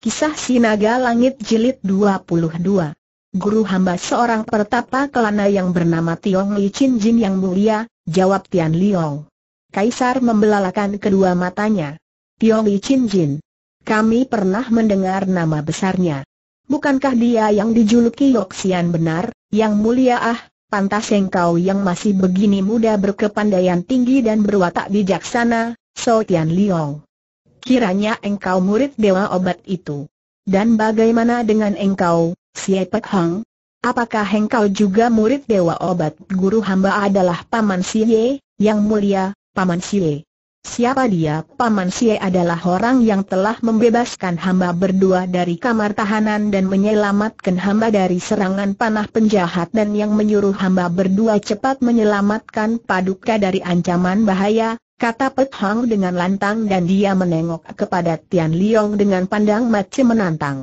Kisah Sinaga Langit Jilid 22 Guru hamba seorang pertapa kelana yang bernama Tiong Li Chin Jin yang mulia, jawab Tian Liong. Kaisar membelalakan kedua matanya. Tiong Li Chin Jin. Kami pernah mendengar nama besarnya. Bukankah dia yang dijuluki Yoksian benar, yang mulia ah, pantas engkau yang masih begini muda berkepandaian tinggi dan berwatak bijaksana, So Tian Liong kiranya engkau murid dewa obat itu. Dan bagaimana dengan engkau, Xie Pek Hang? Apakah engkau juga murid dewa obat? Guru hamba adalah Paman Siye, yang mulia, Paman Siye. Siapa dia? Paman Siye adalah orang yang telah membebaskan hamba berdua dari kamar tahanan dan menyelamatkan hamba dari serangan panah penjahat dan yang menyuruh hamba berdua cepat menyelamatkan paduka dari ancaman bahaya, kata Pek Hang dengan lantang dan dia menengok kepada Tian Liong dengan pandang macam menantang.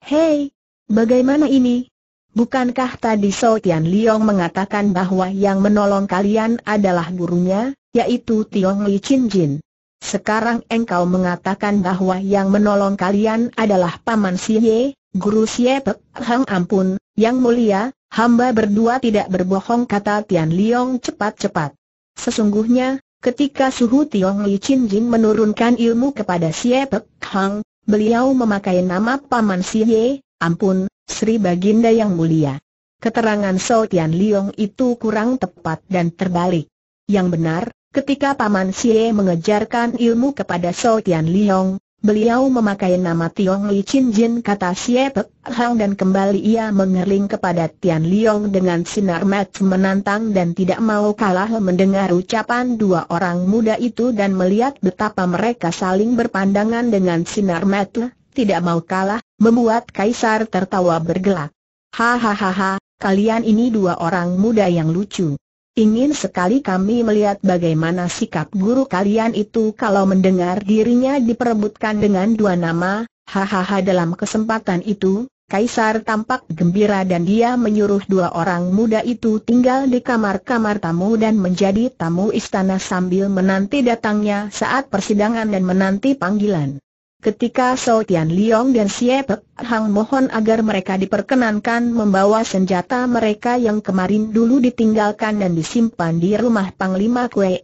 Hei, bagaimana ini? Bukankah tadi So Tian Liong mengatakan bahwa yang menolong kalian adalah gurunya, yaitu Tiong Li Chin Jin? Sekarang engkau mengatakan bahwa yang menolong kalian adalah Paman Si Ye? Guru Ye Pek Hang ampun, yang mulia, hamba berdua tidak berbohong kata Tian Liong cepat-cepat. Sesungguhnya, Ketika suhu Tiong Li Chin Jin menurunkan ilmu kepada Xie Pek Hang, beliau memakai nama Paman Xie, ampun, Sri Baginda yang mulia. Keterangan So Tian Liong itu kurang tepat dan terbalik. Yang benar, ketika Paman Xie mengejarkan ilmu kepada So Tian Liong, Beliau memakai nama Tiong Li Chin Jin kata siap, Hang dan kembali ia mengerling kepada Tian Liong dengan sinar mat menantang dan tidak mau kalah mendengar ucapan dua orang muda itu dan melihat betapa mereka saling berpandangan dengan sinar mat, tidak mau kalah, membuat Kaisar tertawa bergelak. Hahaha, kalian ini dua orang muda yang lucu. Ingin sekali kami melihat bagaimana sikap guru kalian itu kalau mendengar dirinya diperebutkan dengan dua nama, hahaha dalam kesempatan itu, Kaisar tampak gembira dan dia menyuruh dua orang muda itu tinggal di kamar-kamar tamu dan menjadi tamu istana sambil menanti datangnya saat persidangan dan menanti panggilan. Ketika So Tian Liong dan Xie Hang mohon agar mereka diperkenankan membawa senjata mereka yang kemarin dulu ditinggalkan dan disimpan di rumah Panglima Kue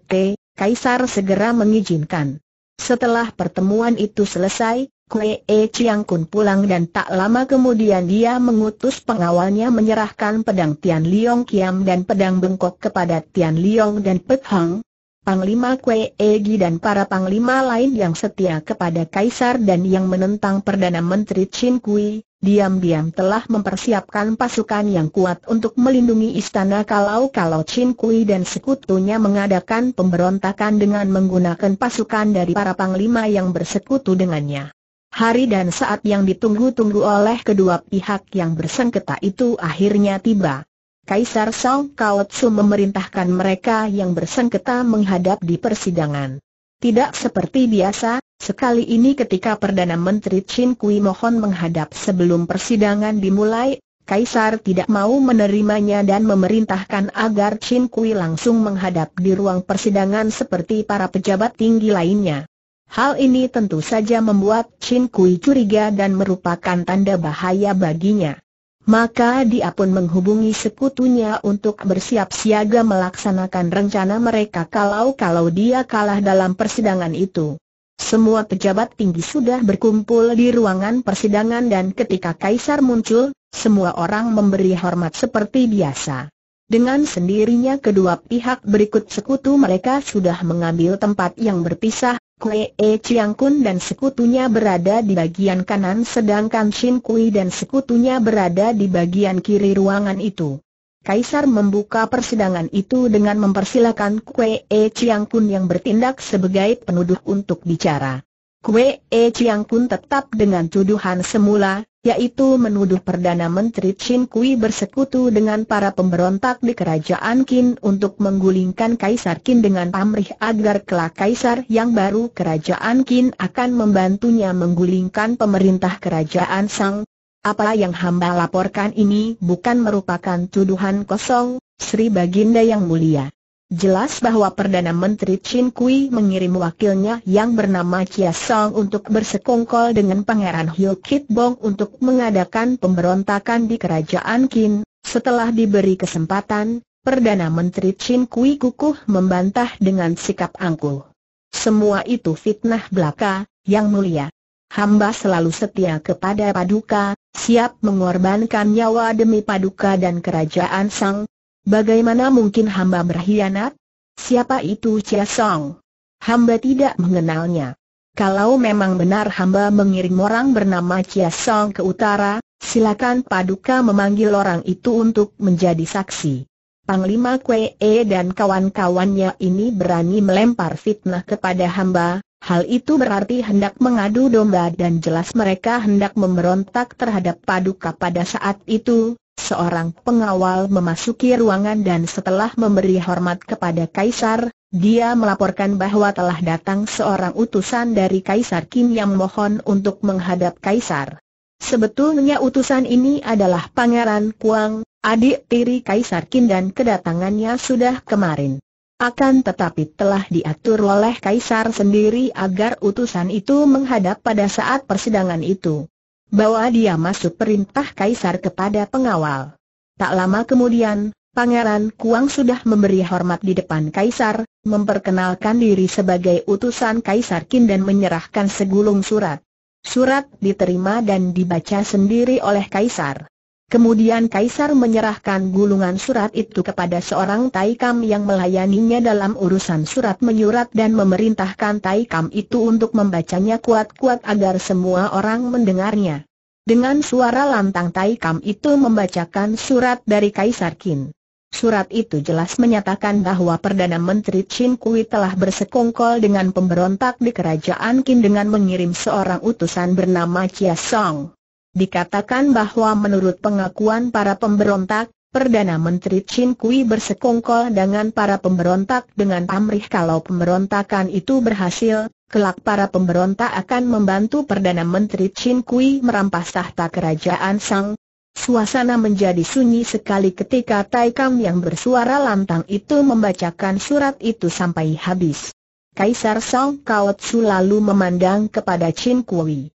Kaisar segera mengizinkan. Setelah pertemuan itu selesai, Kue E Chiang Kun pulang dan tak lama kemudian dia mengutus pengawalnya menyerahkan pedang Tian Liong Kiam dan pedang bengkok kepada Tian Liong dan Pek Hang, Panglima Kwe Egi dan para panglima lain yang setia kepada Kaisar dan yang menentang Perdana Menteri Chin Kui, diam-diam telah mempersiapkan pasukan yang kuat untuk melindungi istana kalau-kalau Chin Kui dan sekutunya mengadakan pemberontakan dengan menggunakan pasukan dari para panglima yang bersekutu dengannya. Hari dan saat yang ditunggu-tunggu oleh kedua pihak yang bersengketa itu akhirnya tiba. Kaisar Sao Kaotsu memerintahkan mereka yang bersengketa menghadap di persidangan. Tidak seperti biasa, sekali ini ketika Perdana Menteri Chin Kui Mohon menghadap sebelum persidangan dimulai, Kaisar tidak mau menerimanya dan memerintahkan agar Chin Kui langsung menghadap di ruang persidangan seperti para pejabat tinggi lainnya. Hal ini tentu saja membuat Chin Kui curiga dan merupakan tanda bahaya baginya maka dia pun menghubungi sekutunya untuk bersiap siaga melaksanakan rencana mereka kalau-kalau dia kalah dalam persidangan itu. Semua pejabat tinggi sudah berkumpul di ruangan persidangan dan ketika Kaisar muncul, semua orang memberi hormat seperti biasa. Dengan sendirinya kedua pihak berikut sekutu mereka sudah mengambil tempat yang berpisah, Kue E Chiang Kun dan sekutunya berada di bagian kanan sedangkan Shin Kui dan sekutunya berada di bagian kiri ruangan itu. Kaisar membuka persidangan itu dengan mempersilahkan Kue E Chiang Kun yang bertindak sebagai penuduh untuk bicara. Kue E Chiang Kun tetap dengan tuduhan semula, yaitu menuduh Perdana Menteri Chin Kui bersekutu dengan para pemberontak di kerajaan Qin untuk menggulingkan Kaisar Qin dengan pamrih agar kelak Kaisar yang baru kerajaan Qin akan membantunya menggulingkan pemerintah kerajaan Sang. Apa yang hamba laporkan ini bukan merupakan tuduhan kosong, Sri Baginda yang mulia. Jelas bahwa Perdana Menteri Chin Kui mengirim wakilnya yang bernama Chia Song untuk bersekongkol dengan Pangeran Hyo Kit Bong untuk mengadakan pemberontakan di Kerajaan Qin. Setelah diberi kesempatan, Perdana Menteri Chin Kui kukuh membantah dengan sikap angkuh. Semua itu fitnah belaka, yang mulia. Hamba selalu setia kepada Paduka, siap mengorbankan nyawa demi Paduka dan Kerajaan Sang, Bagaimana mungkin hamba berkhianat? Siapa itu Chia Song? Hamba tidak mengenalnya. Kalau memang benar hamba mengirim orang bernama Chia Song ke utara, silakan Paduka memanggil orang itu untuk menjadi saksi. Panglima Kwee dan kawan-kawannya ini berani melempar fitnah kepada hamba, Hal itu berarti hendak mengadu domba dan jelas mereka hendak memberontak terhadap paduka pada saat itu. Seorang pengawal memasuki ruangan dan setelah memberi hormat kepada Kaisar, dia melaporkan bahwa telah datang seorang utusan dari Kaisar Kim yang mohon untuk menghadap Kaisar. Sebetulnya utusan ini adalah Pangeran Kuang, adik tiri Kaisar Kim dan kedatangannya sudah kemarin. Akan tetapi telah diatur oleh Kaisar sendiri agar utusan itu menghadap pada saat persidangan itu. Bawa dia masuk perintah Kaisar kepada pengawal. Tak lama kemudian, Pangeran Kuang sudah memberi hormat di depan Kaisar, memperkenalkan diri sebagai utusan Kaisar Qin dan menyerahkan segulung surat. Surat diterima dan dibaca sendiri oleh Kaisar. Kemudian Kaisar menyerahkan gulungan surat itu kepada seorang Taikam yang melayaninya dalam urusan surat menyurat dan memerintahkan Taikam itu untuk membacanya kuat-kuat agar semua orang mendengarnya. Dengan suara lantang Taikam itu membacakan surat dari Kaisar Qin. Surat itu jelas menyatakan bahwa Perdana Menteri Qin Kui telah bersekongkol dengan pemberontak di kerajaan Qin dengan mengirim seorang utusan bernama Chia Song. Dikatakan bahwa menurut pengakuan para pemberontak, Perdana Menteri Chin Kui bersekongkol dengan para pemberontak dengan pamrih kalau pemberontakan itu berhasil, kelak para pemberontak akan membantu Perdana Menteri Chin Kui merampas tahta kerajaan Sang. Suasana menjadi sunyi sekali ketika Tai Kang yang bersuara lantang itu membacakan surat itu sampai habis. Kaisar Song Kaot lalu memandang kepada Chin Kui.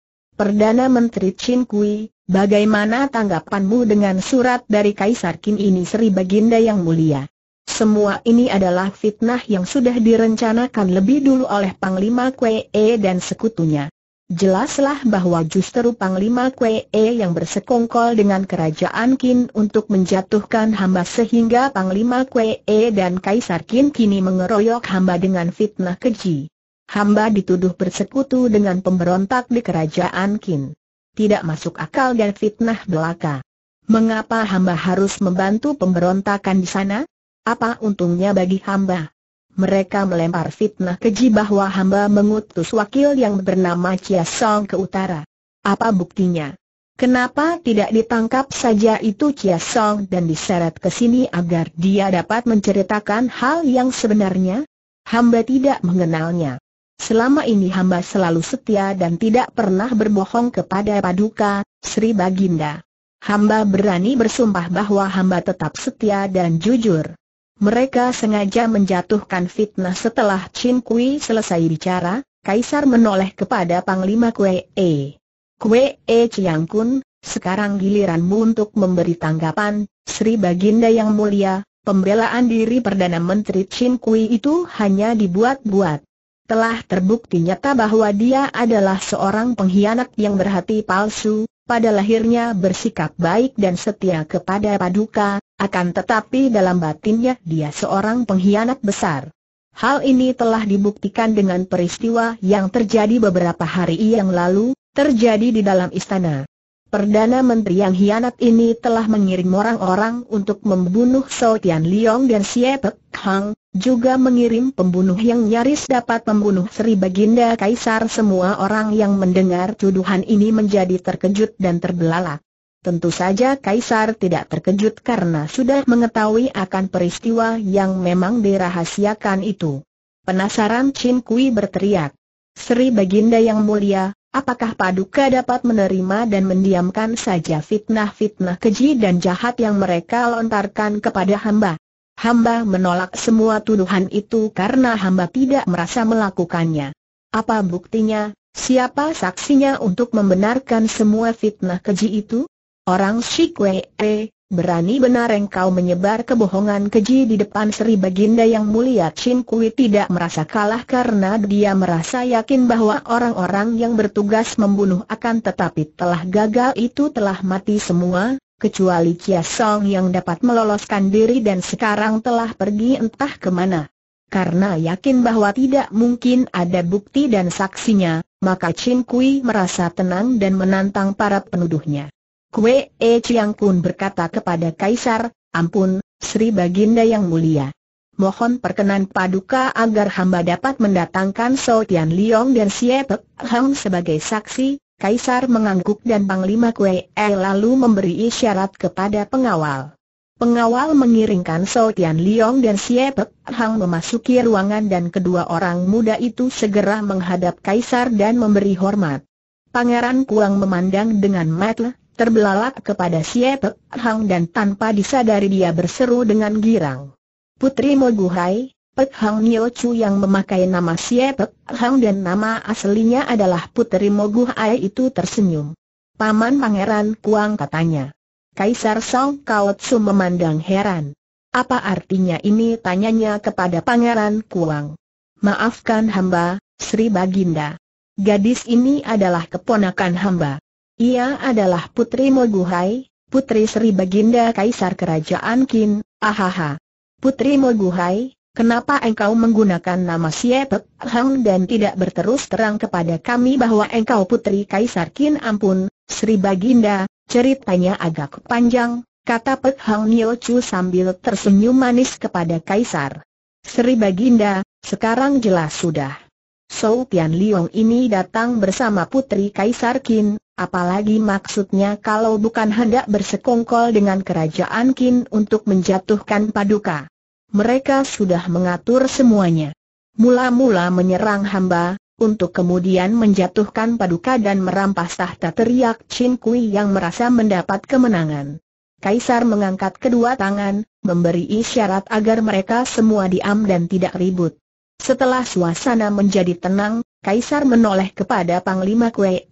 Perdana Menteri Chin Kui, bagaimana tanggapanmu dengan surat dari Kaisar Qin ini Sri Baginda yang mulia? Semua ini adalah fitnah yang sudah direncanakan lebih dulu oleh Panglima E dan sekutunya. Jelaslah bahwa justru Panglima E yang bersekongkol dengan kerajaan Qin untuk menjatuhkan hamba sehingga Panglima E dan Kaisar Qin kini mengeroyok hamba dengan fitnah keji hamba dituduh bersekutu dengan pemberontak di kerajaan Qin. Tidak masuk akal dan fitnah belaka. Mengapa hamba harus membantu pemberontakan di sana? Apa untungnya bagi hamba? Mereka melempar fitnah keji bahwa hamba mengutus wakil yang bernama Chia Song ke utara. Apa buktinya? Kenapa tidak ditangkap saja itu Chia Song dan diseret ke sini agar dia dapat menceritakan hal yang sebenarnya? Hamba tidak mengenalnya. Selama ini hamba selalu setia dan tidak pernah berbohong kepada Paduka, Sri Baginda. Hamba berani bersumpah bahwa hamba tetap setia dan jujur. Mereka sengaja menjatuhkan fitnah setelah Chin Kui selesai bicara, Kaisar menoleh kepada Panglima Kue E. Kue E Chiang Kun, sekarang giliranmu untuk memberi tanggapan, Sri Baginda yang mulia, pembelaan diri Perdana Menteri Chin Kui itu hanya dibuat-buat telah terbukti nyata bahwa dia adalah seorang pengkhianat yang berhati palsu, pada lahirnya bersikap baik dan setia kepada Paduka, akan tetapi dalam batinnya dia seorang pengkhianat besar. Hal ini telah dibuktikan dengan peristiwa yang terjadi beberapa hari yang lalu, terjadi di dalam istana. Perdana Menteri yang hianat ini telah mengirim orang-orang untuk membunuh Sao Tian Liong dan Sia Pek Hang, juga mengirim pembunuh yang nyaris dapat membunuh Sri Baginda Kaisar semua orang yang mendengar tuduhan ini menjadi terkejut dan terbelalak. Tentu saja Kaisar tidak terkejut karena sudah mengetahui akan peristiwa yang memang dirahasiakan itu. Penasaran Chin Kui berteriak, Sri Baginda yang mulia, Apakah Paduka dapat menerima dan mendiamkan saja fitnah-fitnah keji dan jahat yang mereka lontarkan kepada hamba? Hamba menolak semua tuduhan itu karena hamba tidak merasa melakukannya. Apa buktinya? Siapa saksinya untuk membenarkan semua fitnah keji itu? Orang Shikwe, Berani benar engkau menyebar kebohongan keji di depan Sri Baginda yang mulia Chin Kui tidak merasa kalah karena dia merasa yakin bahwa orang-orang yang bertugas membunuh akan tetapi telah gagal itu telah mati semua, kecuali Chia Song yang dapat meloloskan diri dan sekarang telah pergi entah kemana. Karena yakin bahwa tidak mungkin ada bukti dan saksinya, maka Chin Kui merasa tenang dan menantang para penuduhnya. Kue E Chiang Kun berkata kepada Kaisar, ampun, Sri Baginda yang mulia. Mohon perkenan paduka agar hamba dapat mendatangkan So Tian Liong dan Siap Pek Hang sebagai saksi, Kaisar mengangguk dan Panglima Kue E lalu memberi isyarat kepada pengawal. Pengawal mengiringkan So Tian Liong dan Siap Pek Hang memasuki ruangan dan kedua orang muda itu segera menghadap Kaisar dan memberi hormat. Pangeran Kuang memandang dengan matlah terbelalak kepada Siap Hang dan tanpa disadari dia berseru dengan girang. Putri Moguhai, Pek Hang Nio Chu yang memakai nama Siap Hang dan nama aslinya adalah Putri Moguhai itu tersenyum. Paman Pangeran Kuang katanya. Kaisar Song Kaotsu memandang heran. Apa artinya ini tanyanya kepada Pangeran Kuang. Maafkan hamba, Sri Baginda. Gadis ini adalah keponakan hamba. Ia adalah Putri Moguhai, Putri Sri Baginda Kaisar Kerajaan Qin, ahaha. Putri Moguhai, Kenapa engkau menggunakan nama Siepek Hang dan tidak berterus terang kepada kami bahwa engkau putri Kaisar Kin Ampun, Sri Baginda, ceritanya agak panjang, kata Pek Hang Nio Chu sambil tersenyum manis kepada Kaisar. Sri Baginda, sekarang jelas sudah. So Tian Liong ini datang bersama putri Kaisar Kin, Apalagi maksudnya kalau bukan hendak bersekongkol dengan kerajaan Qin untuk menjatuhkan paduka. Mereka sudah mengatur semuanya. Mula-mula menyerang hamba, untuk kemudian menjatuhkan paduka dan merampas tahta teriak Chin Kui yang merasa mendapat kemenangan. Kaisar mengangkat kedua tangan, memberi isyarat agar mereka semua diam dan tidak ribut. Setelah suasana menjadi tenang, Kaisar menoleh kepada Panglima Kue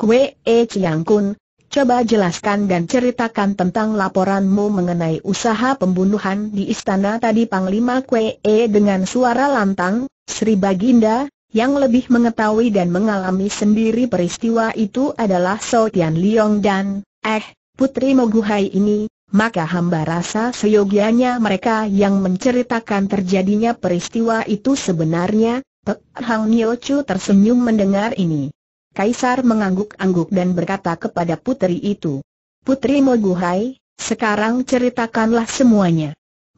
Kue E Chiang Kun, coba jelaskan dan ceritakan tentang laporanmu mengenai usaha pembunuhan di istana tadi Panglima Kue E dengan suara lantang, Sri Baginda, yang lebih mengetahui dan mengalami sendiri peristiwa itu adalah So Tian Liong dan, eh, Putri Moguhai ini, maka hamba rasa seyogianya mereka yang menceritakan terjadinya peristiwa itu sebenarnya, Pek Hang Nyo Chu tersenyum mendengar ini. Kaisar mengangguk-angguk dan berkata kepada putri itu, Putri Moguhai, sekarang ceritakanlah semuanya.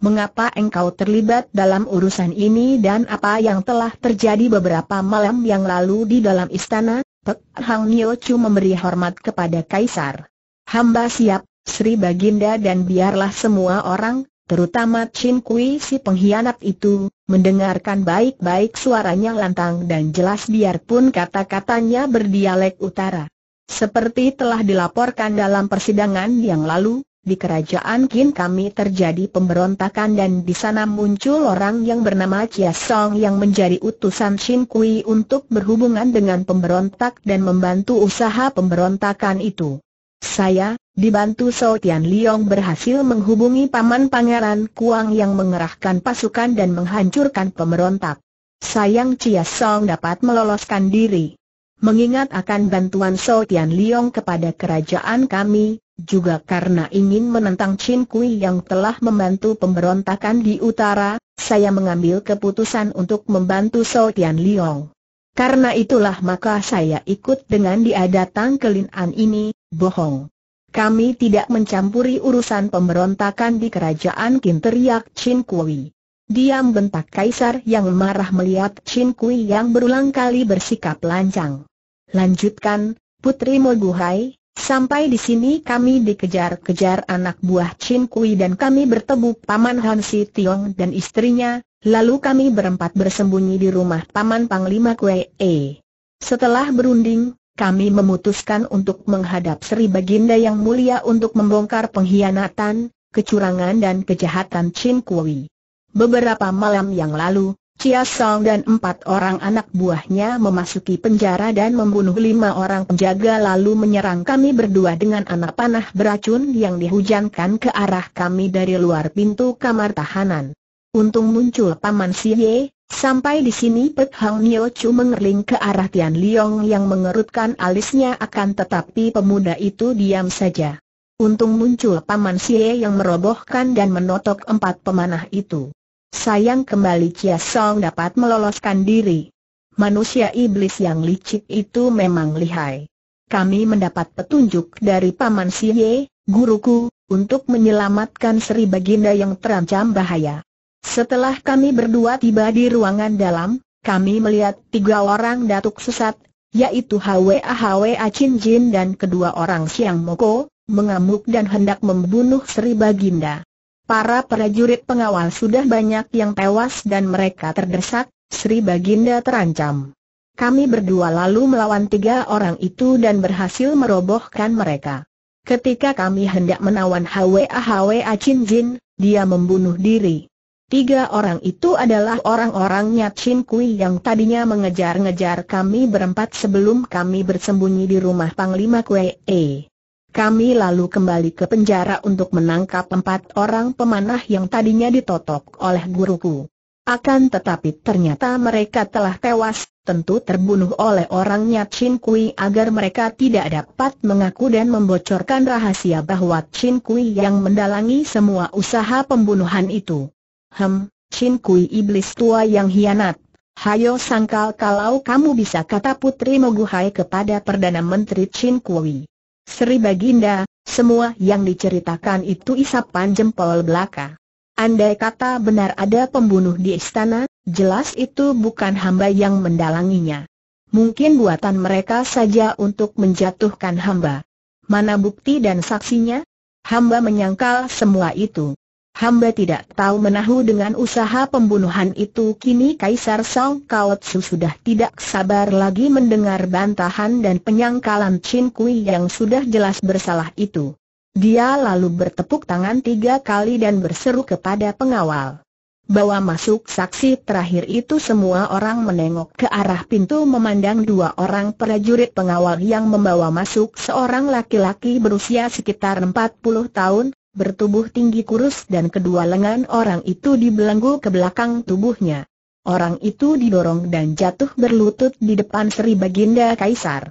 Mengapa engkau terlibat dalam urusan ini dan apa yang telah terjadi beberapa malam yang lalu di dalam istana? Pek Hang Niochu Chu memberi hormat kepada Kaisar. Hamba siap, Sri Baginda dan biarlah semua orang, terutama Chin Kui si pengkhianat itu, mendengarkan baik-baik suaranya lantang dan jelas biarpun kata-katanya berdialek utara. Seperti telah dilaporkan dalam persidangan yang lalu, di kerajaan Qin kami terjadi pemberontakan dan di sana muncul orang yang bernama Chia Song yang menjadi utusan Chin Kui untuk berhubungan dengan pemberontak dan membantu usaha pemberontakan itu. Saya, dibantu Sao Tian Liong berhasil menghubungi Paman Pangeran Kuang yang mengerahkan pasukan dan menghancurkan pemberontak. Sayang Chia Song dapat meloloskan diri. Mengingat akan bantuan Sao Tian Liong kepada kerajaan kami, juga karena ingin menentang Chin Kui yang telah membantu pemberontakan di utara, saya mengambil keputusan untuk membantu Sao Tian Liong. Karena itulah maka saya ikut dengan dia datang ke Lin An ini, bohong. Kami tidak mencampuri urusan pemberontakan di kerajaan Qin teriak Chin Kui. Diam bentak kaisar yang marah melihat Chin Kui yang berulang kali bersikap lancang. Lanjutkan, Putri Moguhai, sampai di sini kami dikejar-kejar anak buah Chin Kui dan kami bertemu Paman Han Si Tiong dan istrinya, lalu kami berempat bersembunyi di rumah Paman Panglima Kue E. Setelah berunding, kami memutuskan untuk menghadap Sri Baginda yang mulia untuk membongkar pengkhianatan, kecurangan dan kejahatan Chin Kui. Beberapa malam yang lalu, Chia Song dan empat orang anak buahnya memasuki penjara dan membunuh lima orang penjaga lalu menyerang kami berdua dengan anak panah beracun yang dihujankan ke arah kami dari luar pintu kamar tahanan. Untung muncul Paman Siye, Sampai di sini Pek Hang Nio Chu mengerling ke arah Tian Liong yang mengerutkan alisnya akan tetapi pemuda itu diam saja. Untung muncul Paman Sie yang merobohkan dan menotok empat pemanah itu. Sayang kembali Chia Song dapat meloloskan diri. Manusia iblis yang licik itu memang lihai. Kami mendapat petunjuk dari Paman Sie, guruku, untuk menyelamatkan Sri Baginda yang terancam bahaya. Setelah kami berdua tiba di ruangan dalam, kami melihat tiga orang datuk sesat, yaitu Hwa Hwa Chin Jin dan kedua orang Siang Moko, mengamuk dan hendak membunuh Sri Baginda. Para prajurit pengawal sudah banyak yang tewas dan mereka terdesak, Sri Baginda terancam. Kami berdua lalu melawan tiga orang itu dan berhasil merobohkan mereka. Ketika kami hendak menawan Hwa Hwa Chin Jin, dia membunuh diri. Tiga orang itu adalah orang-orangnya Chin Kui yang tadinya mengejar-ngejar kami berempat sebelum kami bersembunyi di rumah Panglima Kue. E. Kami lalu kembali ke penjara untuk menangkap empat orang pemanah yang tadinya ditotok oleh guruku. Akan tetapi ternyata mereka telah tewas, tentu terbunuh oleh orangnya Chin Kui agar mereka tidak dapat mengaku dan membocorkan rahasia bahwa Chin Kui yang mendalangi semua usaha pembunuhan itu. Hem, Chin Kui iblis tua yang hianat. Hayo sangkal kalau kamu bisa kata Putri Moguhai kepada Perdana Menteri Chin Kui. Sri Baginda, semua yang diceritakan itu isapan jempol belaka. Andai kata benar ada pembunuh di istana, jelas itu bukan hamba yang mendalanginya. Mungkin buatan mereka saja untuk menjatuhkan hamba. Mana bukti dan saksinya? Hamba menyangkal semua itu. Hamba tidak tahu menahu dengan usaha pembunuhan itu kini Kaisar Song Kaotsu sudah tidak sabar lagi mendengar bantahan dan penyangkalan Chin Kui yang sudah jelas bersalah itu. Dia lalu bertepuk tangan tiga kali dan berseru kepada pengawal. Bawa masuk saksi terakhir itu semua orang menengok ke arah pintu memandang dua orang prajurit pengawal yang membawa masuk seorang laki-laki berusia sekitar 40 tahun, bertubuh tinggi kurus dan kedua lengan orang itu dibelenggu ke belakang tubuhnya. Orang itu didorong dan jatuh berlutut di depan Sri Baginda Kaisar.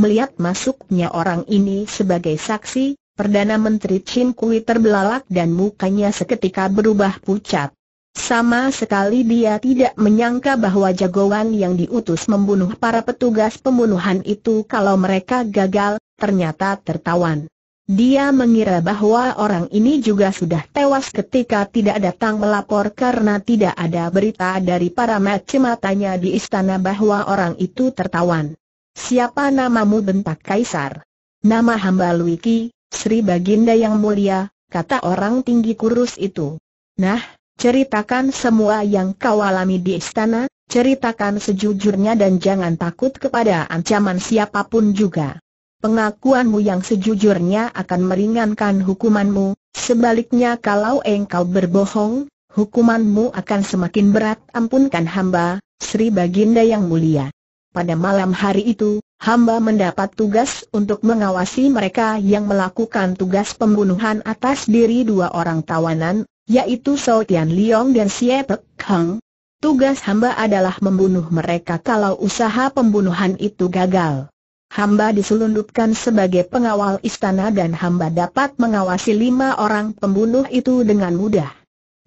Melihat masuknya orang ini sebagai saksi, Perdana Menteri Chin Kui terbelalak dan mukanya seketika berubah pucat. Sama sekali dia tidak menyangka bahwa jagoan yang diutus membunuh para petugas pembunuhan itu kalau mereka gagal, ternyata tertawan. Dia mengira bahwa orang ini juga sudah tewas ketika tidak datang melapor karena tidak ada berita dari para matanya di istana bahwa orang itu tertawan. Siapa namamu bentak Kaisar? Nama hamba Luiki, Sri Baginda yang mulia, kata orang tinggi kurus itu. Nah, ceritakan semua yang kau alami di istana, ceritakan sejujurnya dan jangan takut kepada ancaman siapapun juga pengakuanmu yang sejujurnya akan meringankan hukumanmu, sebaliknya kalau engkau berbohong, hukumanmu akan semakin berat ampunkan hamba, Sri Baginda yang mulia. Pada malam hari itu, hamba mendapat tugas untuk mengawasi mereka yang melakukan tugas pembunuhan atas diri dua orang tawanan, yaitu Sao Tian Liong dan Xie Pek Hang. Tugas hamba adalah membunuh mereka kalau usaha pembunuhan itu gagal hamba diselundupkan sebagai pengawal istana dan hamba dapat mengawasi lima orang pembunuh itu dengan mudah.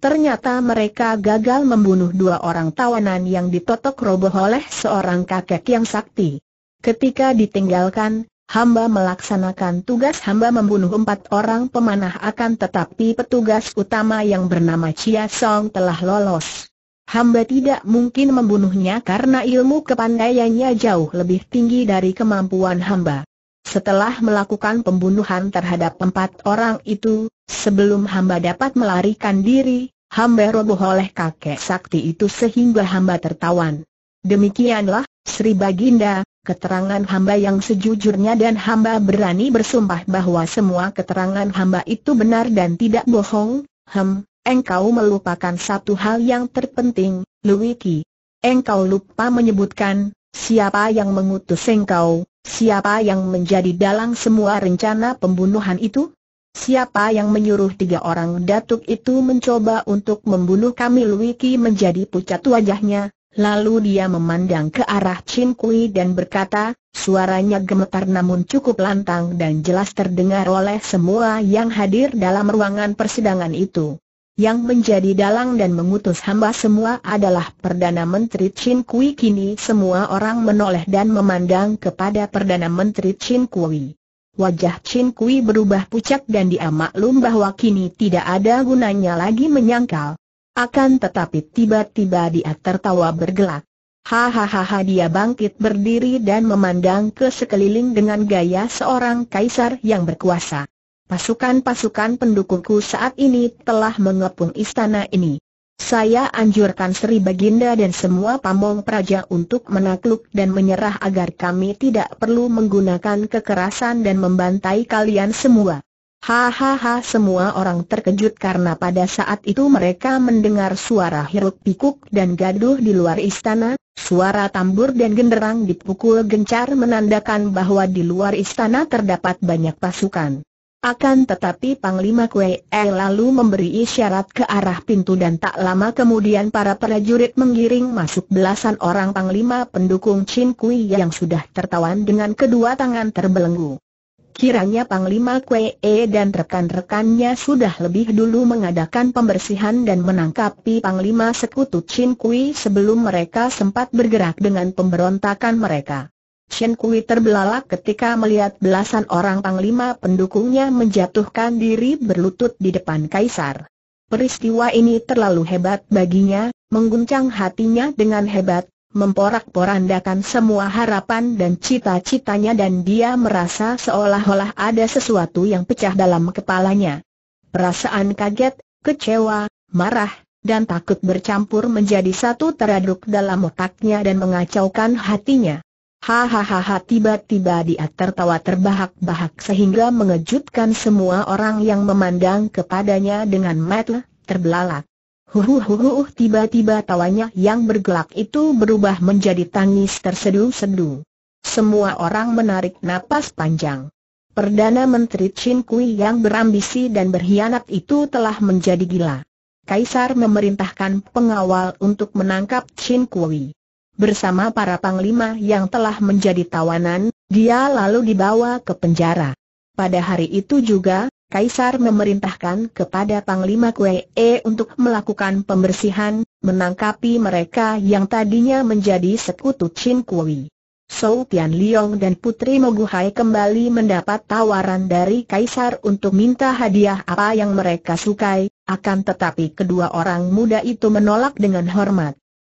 Ternyata mereka gagal membunuh dua orang tawanan yang ditotok roboh oleh seorang kakek yang sakti. Ketika ditinggalkan, hamba melaksanakan tugas hamba membunuh empat orang pemanah akan tetapi petugas utama yang bernama Chia Song telah lolos. Hamba tidak mungkin membunuhnya karena ilmu kepandaiannya jauh lebih tinggi dari kemampuan hamba. Setelah melakukan pembunuhan terhadap empat orang itu, sebelum hamba dapat melarikan diri, hamba roboh oleh kakek sakti itu sehingga hamba tertawan. Demikianlah, Sri Baginda, keterangan hamba yang sejujurnya dan hamba berani bersumpah bahwa semua keterangan hamba itu benar dan tidak bohong, hem, engkau melupakan satu hal yang terpenting, Luiki. Engkau lupa menyebutkan, siapa yang mengutus engkau, siapa yang menjadi dalang semua rencana pembunuhan itu? Siapa yang menyuruh tiga orang datuk itu mencoba untuk membunuh kami Luiki menjadi pucat wajahnya, lalu dia memandang ke arah Chin Kui dan berkata, suaranya gemetar namun cukup lantang dan jelas terdengar oleh semua yang hadir dalam ruangan persidangan itu yang menjadi dalang dan mengutus hamba semua adalah Perdana Menteri Chin Kui kini semua orang menoleh dan memandang kepada Perdana Menteri Chin Kui. Wajah Chin Kui berubah pucat dan dia maklum bahwa kini tidak ada gunanya lagi menyangkal. Akan tetapi tiba-tiba dia tertawa bergelak. Hahaha dia bangkit berdiri dan memandang ke sekeliling dengan gaya seorang kaisar yang berkuasa. Pasukan-pasukan pendukungku saat ini telah mengepung istana ini. Saya anjurkan Sri Baginda dan semua pamong praja untuk menakluk dan menyerah agar kami tidak perlu menggunakan kekerasan dan membantai kalian semua. Hahaha semua orang terkejut karena pada saat itu mereka mendengar suara hiruk pikuk dan gaduh di luar istana, suara tambur dan genderang dipukul gencar menandakan bahwa di luar istana terdapat banyak pasukan. Akan tetapi Panglima Kue e eh, lalu memberi isyarat ke arah pintu dan tak lama kemudian para prajurit menggiring masuk belasan orang Panglima pendukung Chin Kui yang sudah tertawan dengan kedua tangan terbelenggu. Kiranya Panglima Kue e eh, dan rekan-rekannya sudah lebih dulu mengadakan pembersihan dan menangkapi Panglima Sekutu Chin Kui sebelum mereka sempat bergerak dengan pemberontakan mereka. Shen Kui terbelalak ketika melihat belasan orang panglima pendukungnya menjatuhkan diri berlutut di depan kaisar. Peristiwa ini terlalu hebat baginya, mengguncang hatinya dengan hebat, memporak-porandakan semua harapan dan cita-citanya dan dia merasa seolah-olah ada sesuatu yang pecah dalam kepalanya. Perasaan kaget, kecewa, marah, dan takut bercampur menjadi satu teraduk dalam otaknya dan mengacaukan hatinya. Hahaha tiba-tiba dia tertawa terbahak-bahak sehingga mengejutkan semua orang yang memandang kepadanya dengan mata terbelalak. Huhuhuhuh tiba-tiba tawanya yang bergelak itu berubah menjadi tangis tersedu-sedu. Semua orang menarik napas panjang. Perdana Menteri Chin Kui yang berambisi dan berkhianat itu telah menjadi gila. Kaisar memerintahkan pengawal untuk menangkap Chin Kui. Bersama para panglima yang telah menjadi tawanan, dia lalu dibawa ke penjara. Pada hari itu juga, Kaisar memerintahkan kepada Panglima Kue e untuk melakukan pembersihan, menangkapi mereka yang tadinya menjadi sekutu Chin Kui. Sou Tian Liong dan Putri Moguhai kembali mendapat tawaran dari Kaisar untuk minta hadiah apa yang mereka sukai, akan tetapi kedua orang muda itu menolak dengan hormat.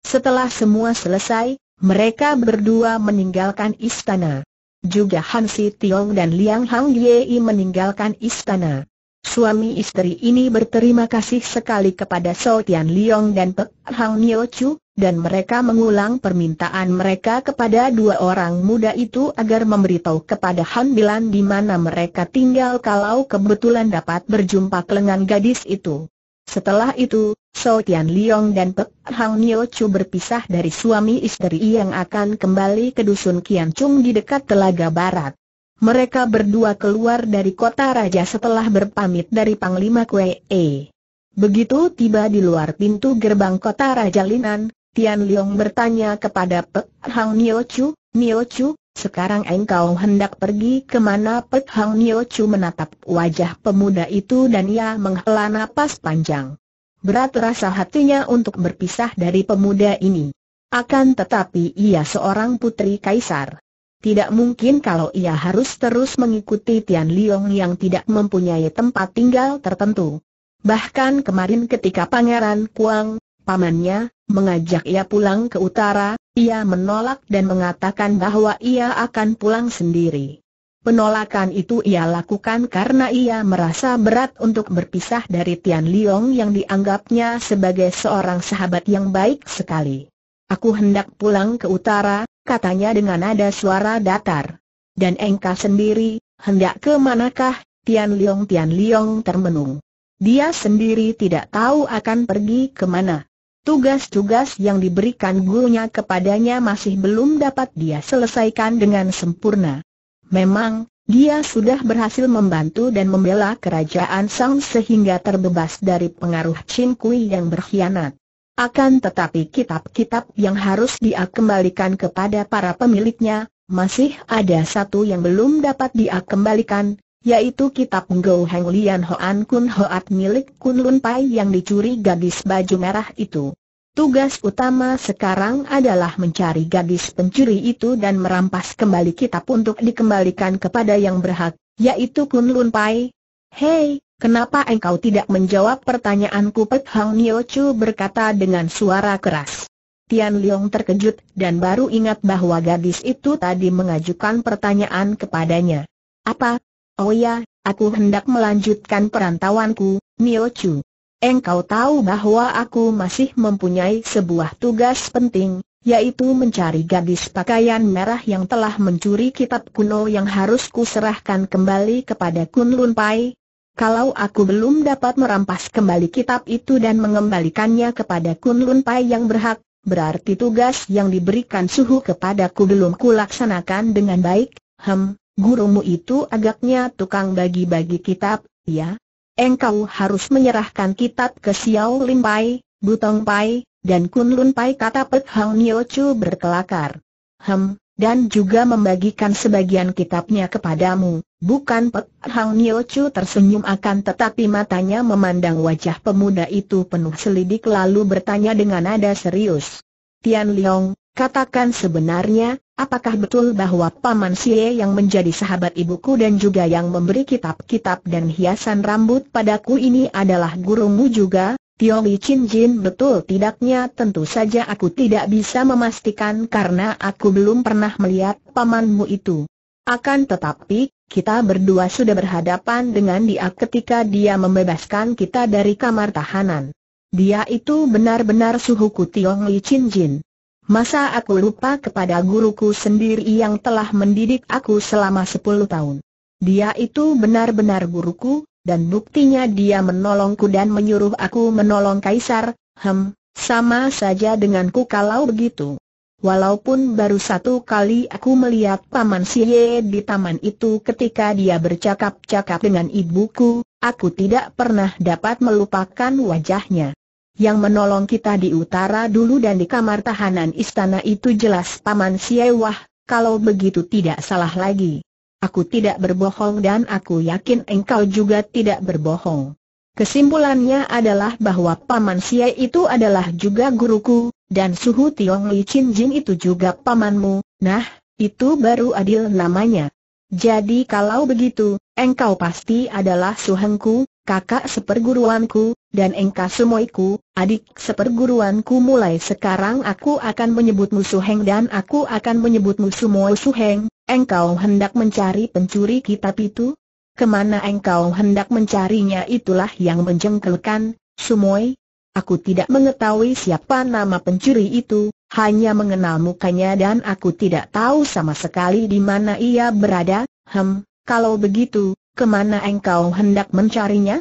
Setelah semua selesai, mereka berdua meninggalkan istana. Juga Hansi Tiong dan Liang Hang Yei meninggalkan istana. Suami istri ini berterima kasih sekali kepada So Tian dan Pek Hang Nio Chu, dan mereka mengulang permintaan mereka kepada dua orang muda itu agar memberitahu kepada Han Bilan di mana mereka tinggal kalau kebetulan dapat berjumpa kelengan gadis itu. Setelah itu, So Tian Liong dan Pek Hang Nio Chu berpisah dari suami istri yang akan kembali ke dusun Kian Chung di dekat Telaga Barat. Mereka berdua keluar dari kota raja setelah berpamit dari Panglima Kuei. Begitu tiba di luar pintu gerbang kota Raja Linan, Tian Liong bertanya kepada Pek Hang Nio Chu, Nio Chu, sekarang engkau hendak pergi kemana Pek Hang Nio Chu menatap wajah pemuda itu dan ia menghela nafas panjang. Berat rasa hatinya untuk berpisah dari pemuda ini. Akan tetapi ia seorang putri kaisar. Tidak mungkin kalau ia harus terus mengikuti Tian Liong yang tidak mempunyai tempat tinggal tertentu. Bahkan kemarin ketika Pangeran Kuang, pamannya, mengajak ia pulang ke utara, ia menolak dan mengatakan bahwa ia akan pulang sendiri. Penolakan itu ia lakukan karena ia merasa berat untuk berpisah dari Tian Liong yang dianggapnya sebagai seorang sahabat yang baik sekali. Aku hendak pulang ke utara, katanya dengan nada suara datar. Dan engkau sendiri, hendak ke manakah, Tian Liong Tian Liong termenung. Dia sendiri tidak tahu akan pergi ke mana. Tugas-tugas yang diberikan gurunya kepadanya masih belum dapat dia selesaikan dengan sempurna. Memang, dia sudah berhasil membantu dan membela kerajaan Sang sehingga terbebas dari pengaruh Chin Kui yang berkhianat. Akan tetapi kitab-kitab yang harus dia kembalikan kepada para pemiliknya, masih ada satu yang belum dapat dia kembalikan, yaitu kitab Ngo Heng Lian Hoan Kun Hoat milik Kun Lun Pai yang dicuri gadis baju merah itu. Tugas utama sekarang adalah mencari gadis pencuri itu dan merampas kembali kitab untuk dikembalikan kepada yang berhak, yaitu Kun Lun Pai. Hei, kenapa engkau tidak menjawab pertanyaanku Pek Hang Nio Chu berkata dengan suara keras. Tian Leong terkejut dan baru ingat bahwa gadis itu tadi mengajukan pertanyaan kepadanya. Apa, Oh ya, aku hendak melanjutkan perantauanku, Nio Chu. Engkau tahu bahwa aku masih mempunyai sebuah tugas penting, yaitu mencari gadis pakaian merah yang telah mencuri kitab kuno yang harus kuserahkan kembali kepada Kun Lun Pai. Kalau aku belum dapat merampas kembali kitab itu dan mengembalikannya kepada Kun Lun Pai yang berhak, berarti tugas yang diberikan suhu kepadaku belum kulaksanakan dengan baik, hem, gurumu itu agaknya tukang bagi-bagi kitab, ya? Engkau harus menyerahkan kitab ke Xiao Lim Pai, Butong Pai, dan Kun Lun Pai kata Pek Hang Nio Chu berkelakar. Hem, dan juga membagikan sebagian kitabnya kepadamu, bukan Pek Hang Nio Chu tersenyum akan tetapi matanya memandang wajah pemuda itu penuh selidik lalu bertanya dengan nada serius. Tian Liong, katakan sebenarnya, Apakah betul bahwa Paman Sie yang menjadi sahabat ibuku dan juga yang memberi kitab-kitab dan hiasan rambut padaku ini adalah gurumu juga? Tio Li Chin Jin betul tidaknya tentu saja aku tidak bisa memastikan karena aku belum pernah melihat pamanmu itu. Akan tetapi, kita berdua sudah berhadapan dengan dia ketika dia membebaskan kita dari kamar tahanan. Dia itu benar-benar suhuku Tio Li Chin Jin. Masa aku lupa kepada guruku sendiri yang telah mendidik aku selama sepuluh tahun. Dia itu benar-benar guruku, dan buktinya dia menolongku dan menyuruh aku menolong Kaisar, hem, sama saja denganku kalau begitu. Walaupun baru satu kali aku melihat Paman Siye di taman itu ketika dia bercakap-cakap dengan ibuku, aku tidak pernah dapat melupakan wajahnya yang menolong kita di utara dulu dan di kamar tahanan istana itu jelas Paman Siewah, kalau begitu tidak salah lagi. Aku tidak berbohong dan aku yakin engkau juga tidak berbohong. Kesimpulannya adalah bahwa Paman Sia itu adalah juga guruku, dan Suhu Tiong Li Chin Jin itu juga pamanmu, nah, itu baru adil namanya. Jadi kalau begitu, engkau pasti adalah suhengku, kakak seperguruanku, dan engkau semuaiku, adik seperguruanku mulai sekarang aku akan menyebutmu Suheng dan aku akan menyebutmu semua Suheng, engkau hendak mencari pencuri kitab itu? Kemana engkau hendak mencarinya itulah yang menjengkelkan, Sumoy. Aku tidak mengetahui siapa nama pencuri itu, hanya mengenal mukanya dan aku tidak tahu sama sekali di mana ia berada, hem, kalau begitu, kemana engkau hendak mencarinya?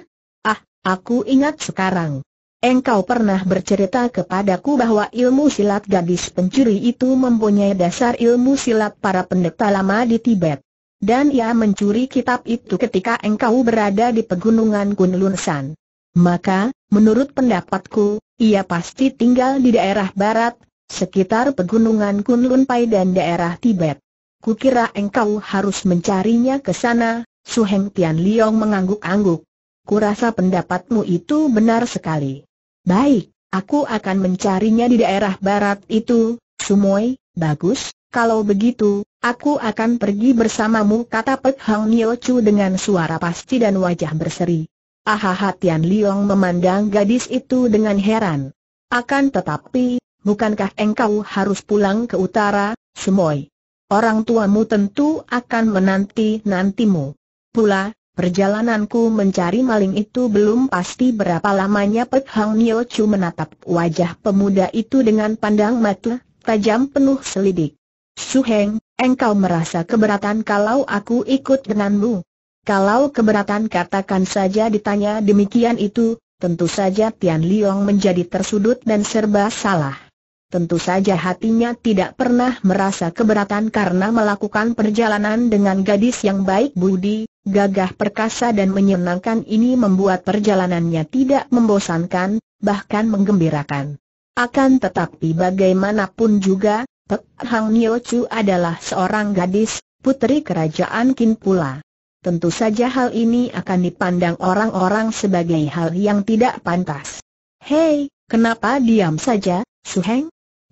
Aku ingat sekarang. Engkau pernah bercerita kepadaku bahwa ilmu silat gadis pencuri itu mempunyai dasar ilmu silat para pendeta lama di Tibet. Dan ia mencuri kitab itu ketika engkau berada di pegunungan Kunlunsan. Maka, menurut pendapatku, ia pasti tinggal di daerah barat, sekitar pegunungan Kunlunpai dan daerah Tibet. Kukira engkau harus mencarinya ke sana, Su Heng Tian Liong mengangguk-angguk kurasa pendapatmu itu benar sekali. Baik, aku akan mencarinya di daerah barat itu, Sumoy, bagus, kalau begitu, aku akan pergi bersamamu kata Pek Hang Nio Chu dengan suara pasti dan wajah berseri. Ahaha Tian Liong memandang gadis itu dengan heran. Akan tetapi, bukankah engkau harus pulang ke utara, Sumoy? Orang tuamu tentu akan menanti-nantimu. Pula, Perjalananku mencari maling itu belum pasti berapa lamanya Pek Hang Nyo Chu menatap wajah pemuda itu dengan pandang mata, tajam penuh selidik. Heng, engkau merasa keberatan kalau aku ikut denganmu? Kalau keberatan katakan saja ditanya demikian itu, tentu saja Tian Liong menjadi tersudut dan serba salah. Tentu saja hatinya tidak pernah merasa keberatan karena melakukan perjalanan dengan gadis yang baik budi, gagah perkasa dan menyenangkan ini membuat perjalanannya tidak membosankan, bahkan menggembirakan. Akan tetapi bagaimanapun juga, Pek Hang Nio Chu adalah seorang gadis, putri kerajaan Kin pula. Tentu saja hal ini akan dipandang orang-orang sebagai hal yang tidak pantas. Hei, kenapa diam saja, Su Heng?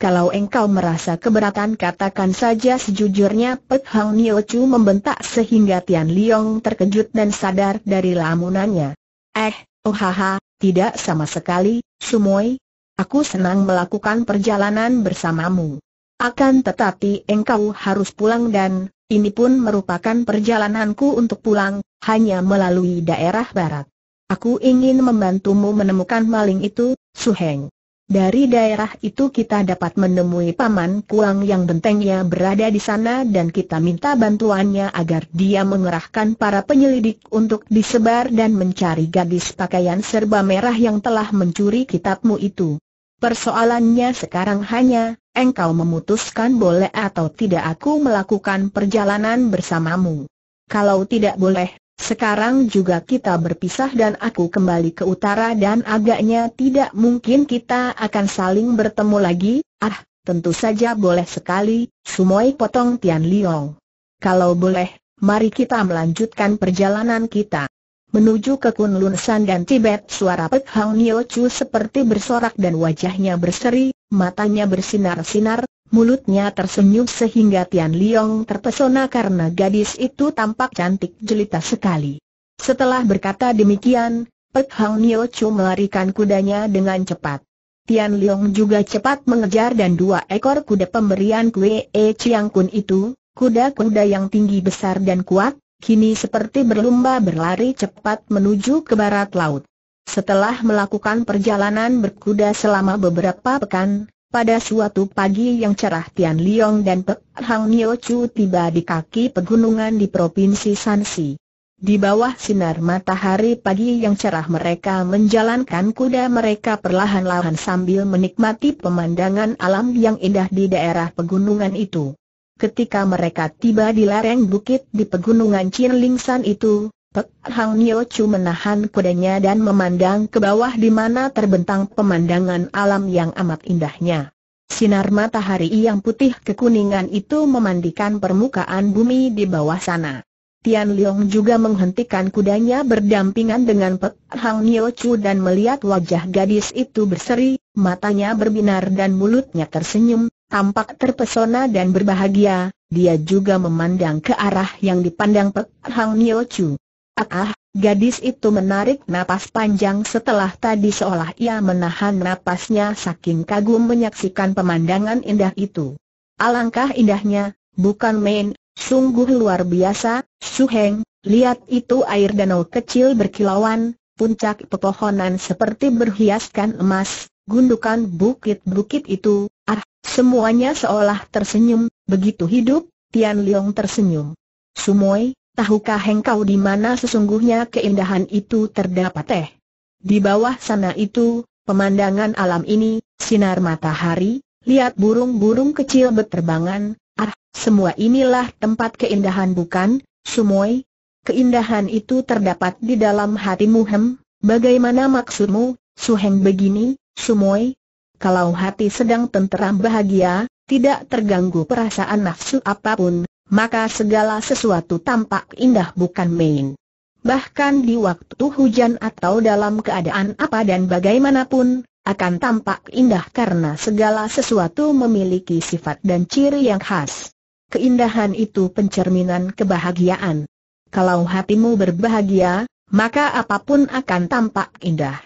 Kalau engkau merasa keberatan katakan saja sejujurnya Pek Hang Nio Chu membentak sehingga Tian Liong terkejut dan sadar dari lamunannya. Eh, oh haha, tidak sama sekali, Sumoy. Aku senang melakukan perjalanan bersamamu. Akan tetapi engkau harus pulang dan, ini pun merupakan perjalananku untuk pulang, hanya melalui daerah barat. Aku ingin membantumu menemukan maling itu, Su Heng. Dari daerah itu kita dapat menemui Paman Kuang yang bentengnya berada di sana dan kita minta bantuannya agar dia mengerahkan para penyelidik untuk disebar dan mencari gadis pakaian serba merah yang telah mencuri kitabmu itu. Persoalannya sekarang hanya, engkau memutuskan boleh atau tidak aku melakukan perjalanan bersamamu. Kalau tidak boleh, sekarang juga kita berpisah dan aku kembali ke utara dan agaknya tidak mungkin kita akan saling bertemu lagi, ah, tentu saja boleh sekali, Sumoi potong Tian Liong. Kalau boleh, mari kita melanjutkan perjalanan kita. Menuju ke Kunlun San dan Tibet suara Pek Hang Nio Chu seperti bersorak dan wajahnya berseri, matanya bersinar-sinar, mulutnya tersenyum sehingga Tian Liong terpesona karena gadis itu tampak cantik jelita sekali. Setelah berkata demikian, Pek Hang Nio Chu melarikan kudanya dengan cepat. Tian Liong juga cepat mengejar dan dua ekor kuda pemberian kue E Chiang Kun itu, kuda-kuda yang tinggi besar dan kuat, kini seperti berlumba berlari cepat menuju ke barat laut. Setelah melakukan perjalanan berkuda selama beberapa pekan, pada suatu pagi yang cerah Tian Liong dan Pek Hang Nio Chu tiba di kaki pegunungan di Provinsi Sansi. Di bawah sinar matahari pagi yang cerah mereka menjalankan kuda mereka perlahan-lahan sambil menikmati pemandangan alam yang indah di daerah pegunungan itu. Ketika mereka tiba di lereng bukit di pegunungan San itu, Pek Hang Nyo Chu menahan kudanya dan memandang ke bawah di mana terbentang pemandangan alam yang amat indahnya. Sinar matahari yang putih kekuningan itu memandikan permukaan bumi di bawah sana. Tian Leong juga menghentikan kudanya berdampingan dengan Pek Hang Nyo Chu dan melihat wajah gadis itu berseri, matanya berbinar dan mulutnya tersenyum, tampak terpesona dan berbahagia, dia juga memandang ke arah yang dipandang Pek Hang Nyo Chu. Ah, gadis itu menarik napas panjang setelah tadi seolah ia menahan napasnya saking kagum menyaksikan pemandangan indah itu. Alangkah indahnya, bukan main, sungguh luar biasa, Suheng, lihat itu air danau kecil berkilauan, puncak pepohonan seperti berhiaskan emas, gundukan bukit-bukit itu, ah, semuanya seolah tersenyum, begitu hidup, Tian Liong tersenyum. Sumoi, Tahukah engkau di mana sesungguhnya keindahan itu terdapat teh? Di bawah sana itu, pemandangan alam ini, sinar matahari, lihat burung-burung kecil berterbangan, ah, semua inilah tempat keindahan bukan, Sumoy? Keindahan itu terdapat di dalam hatimu hem, bagaimana maksudmu, Suheng begini, Sumoy? Kalau hati sedang tenteram bahagia, tidak terganggu perasaan nafsu apapun, maka segala sesuatu tampak indah bukan main. Bahkan di waktu hujan atau dalam keadaan apa dan bagaimanapun, akan tampak indah karena segala sesuatu memiliki sifat dan ciri yang khas. Keindahan itu pencerminan kebahagiaan. Kalau hatimu berbahagia, maka apapun akan tampak indah.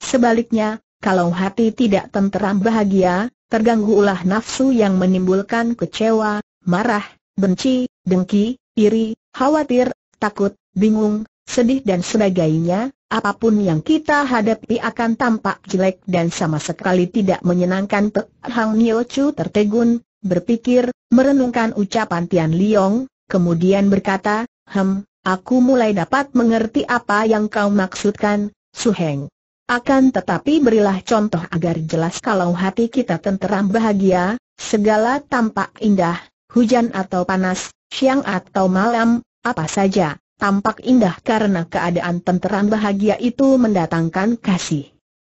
Sebaliknya, kalau hati tidak tenteram bahagia, terganggu ulah nafsu yang menimbulkan kecewa, marah, benci, dengki, iri, khawatir, takut, bingung, sedih dan sebagainya, apapun yang kita hadapi akan tampak jelek dan sama sekali tidak menyenangkan Pek Hang Nio Chu tertegun, berpikir, merenungkan ucapan Tian Liong, kemudian berkata, Hem, aku mulai dapat mengerti apa yang kau maksudkan, Su Heng. Akan tetapi berilah contoh agar jelas kalau hati kita tenteram bahagia, segala tampak indah, hujan atau panas, siang atau malam, apa saja, tampak indah karena keadaan tenteram bahagia itu mendatangkan kasih.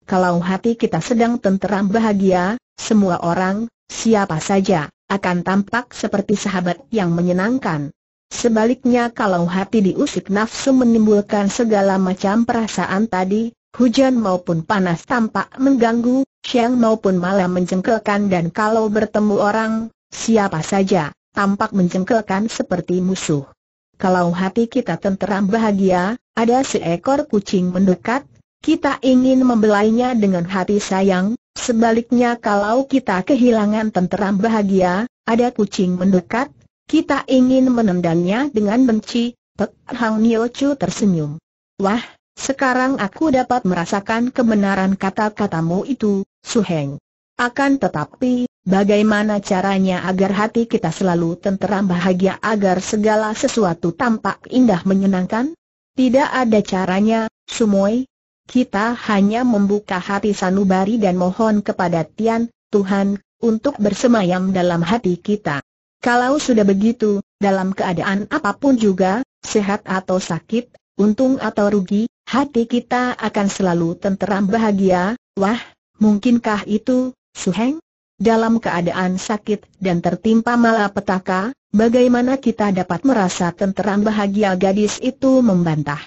Kalau hati kita sedang tenteram bahagia, semua orang, siapa saja, akan tampak seperti sahabat yang menyenangkan. Sebaliknya kalau hati diusik nafsu menimbulkan segala macam perasaan tadi, hujan maupun panas tampak mengganggu, siang maupun malam menjengkelkan dan kalau bertemu orang, Siapa saja, tampak menjengkelkan seperti musuh. Kalau hati kita tenteram bahagia, ada seekor kucing mendekat, kita ingin membelainya dengan hati sayang, sebaliknya kalau kita kehilangan tenteram bahagia, ada kucing mendekat, kita ingin menendangnya dengan benci, Pek Hang Nio tersenyum. Wah, sekarang aku dapat merasakan kebenaran kata-katamu itu, Su Heng. Akan tetapi, Bagaimana caranya agar hati kita selalu tenteram bahagia agar segala sesuatu tampak indah menyenangkan? Tidak ada caranya, Sumoy. Kita hanya membuka hati sanubari dan mohon kepada Tian, Tuhan, untuk bersemayam dalam hati kita. Kalau sudah begitu, dalam keadaan apapun juga, sehat atau sakit, untung atau rugi, hati kita akan selalu tenteram bahagia. Wah, mungkinkah itu, Suheng? dalam keadaan sakit dan tertimpa malapetaka, bagaimana kita dapat merasa tenteram bahagia gadis itu membantah.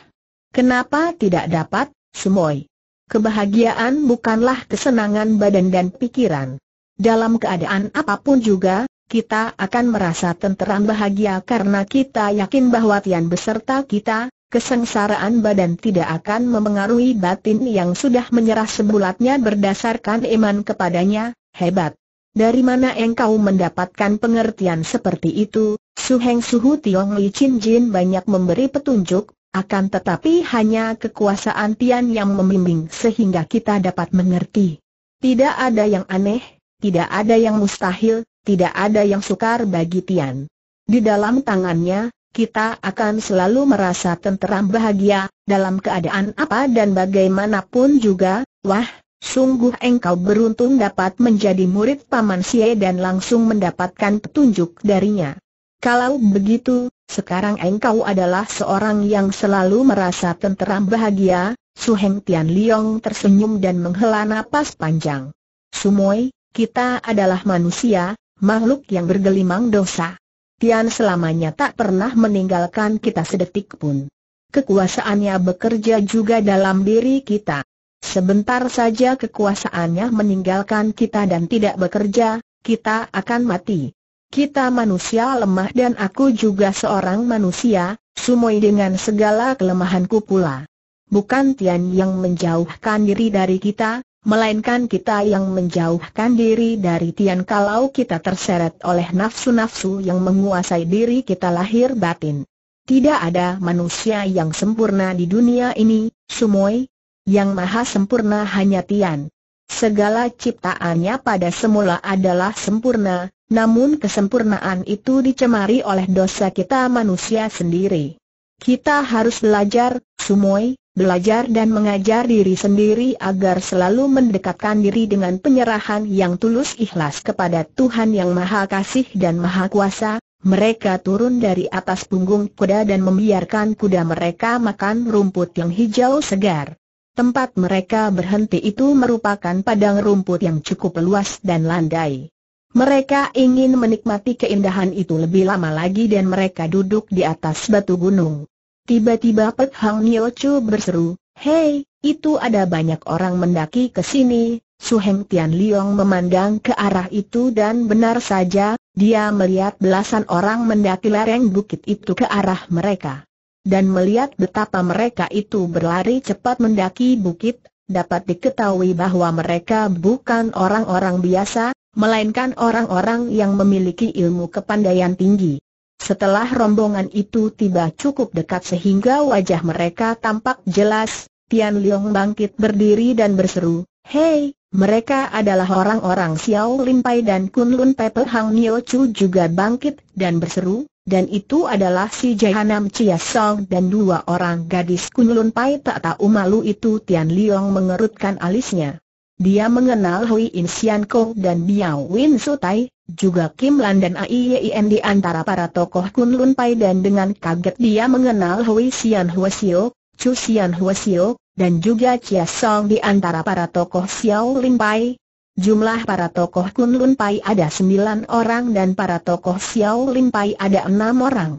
Kenapa tidak dapat, Sumoy? Kebahagiaan bukanlah kesenangan badan dan pikiran. Dalam keadaan apapun juga, kita akan merasa tenteram bahagia karena kita yakin bahwa Tian beserta kita, kesengsaraan badan tidak akan memengaruhi batin yang sudah menyerah sebulatnya berdasarkan iman kepadanya, hebat. Dari mana engkau mendapatkan pengertian seperti itu? Suheng Suhu Tiong Li Chin Jin banyak memberi petunjuk, akan tetapi hanya kekuasaan Tian yang membimbing sehingga kita dapat mengerti. Tidak ada yang aneh, tidak ada yang mustahil, tidak ada yang sukar bagi Tian. Di dalam tangannya, kita akan selalu merasa tenteram bahagia, dalam keadaan apa dan bagaimanapun juga, wah, Sungguh engkau beruntung dapat menjadi murid Paman Sye dan langsung mendapatkan petunjuk darinya. Kalau begitu, sekarang engkau adalah seorang yang selalu merasa tenteram bahagia, Su Heng Tian Liong tersenyum dan menghela napas panjang. Sumoi, kita adalah manusia, makhluk yang bergelimang dosa. Tian selamanya tak pernah meninggalkan kita sedetik pun. Kekuasaannya bekerja juga dalam diri kita. Sebentar saja kekuasaannya meninggalkan kita dan tidak bekerja, kita akan mati. Kita manusia lemah dan aku juga seorang manusia, sumoi dengan segala kelemahanku pula. Bukan Tian yang menjauhkan diri dari kita, melainkan kita yang menjauhkan diri dari Tian kalau kita terseret oleh nafsu-nafsu yang menguasai diri kita lahir batin. Tidak ada manusia yang sempurna di dunia ini, Sumoi, yang maha sempurna hanya Tian. Segala ciptaannya pada semula adalah sempurna, namun kesempurnaan itu dicemari oleh dosa kita manusia sendiri. Kita harus belajar, sumoi, belajar dan mengajar diri sendiri agar selalu mendekatkan diri dengan penyerahan yang tulus ikhlas kepada Tuhan yang Maha Kasih dan Maha Kuasa. Mereka turun dari atas punggung kuda dan membiarkan kuda mereka makan rumput yang hijau segar. Tempat mereka berhenti itu merupakan padang rumput yang cukup luas dan landai. Mereka ingin menikmati keindahan itu lebih lama lagi dan mereka duduk di atas batu gunung. Tiba-tiba Pek Hang Nio Chu berseru, Hei, itu ada banyak orang mendaki ke sini. Su Heng Tian Liong memandang ke arah itu dan benar saja, dia melihat belasan orang mendaki lereng bukit itu ke arah mereka dan melihat betapa mereka itu berlari cepat mendaki bukit, dapat diketahui bahwa mereka bukan orang-orang biasa, melainkan orang-orang yang memiliki ilmu kepandaian tinggi. Setelah rombongan itu tiba cukup dekat sehingga wajah mereka tampak jelas, Tian Liang bangkit berdiri dan berseru, Hei, mereka adalah orang-orang Xiao Limpai dan Kunlun Lun Pepe Hang Nio Chu juga bangkit dan berseru, dan itu adalah si Jahanam Chia Song dan dua orang gadis Kunlun Pai tak tahu malu itu Tian Liong mengerutkan alisnya. Dia mengenal Hui In Sian Ko dan Biao Win Tai, juga Kim Lan dan Aien di antara para tokoh Kunlun Pai dan dengan kaget dia mengenal Hui Sian Huasio, Chu Sian Huasio, dan juga Chia Song di antara para tokoh Xiao Lin Pai, Jumlah para tokoh Kunlun Pai ada sembilan orang dan para tokoh Xiao Lin Pai ada enam orang.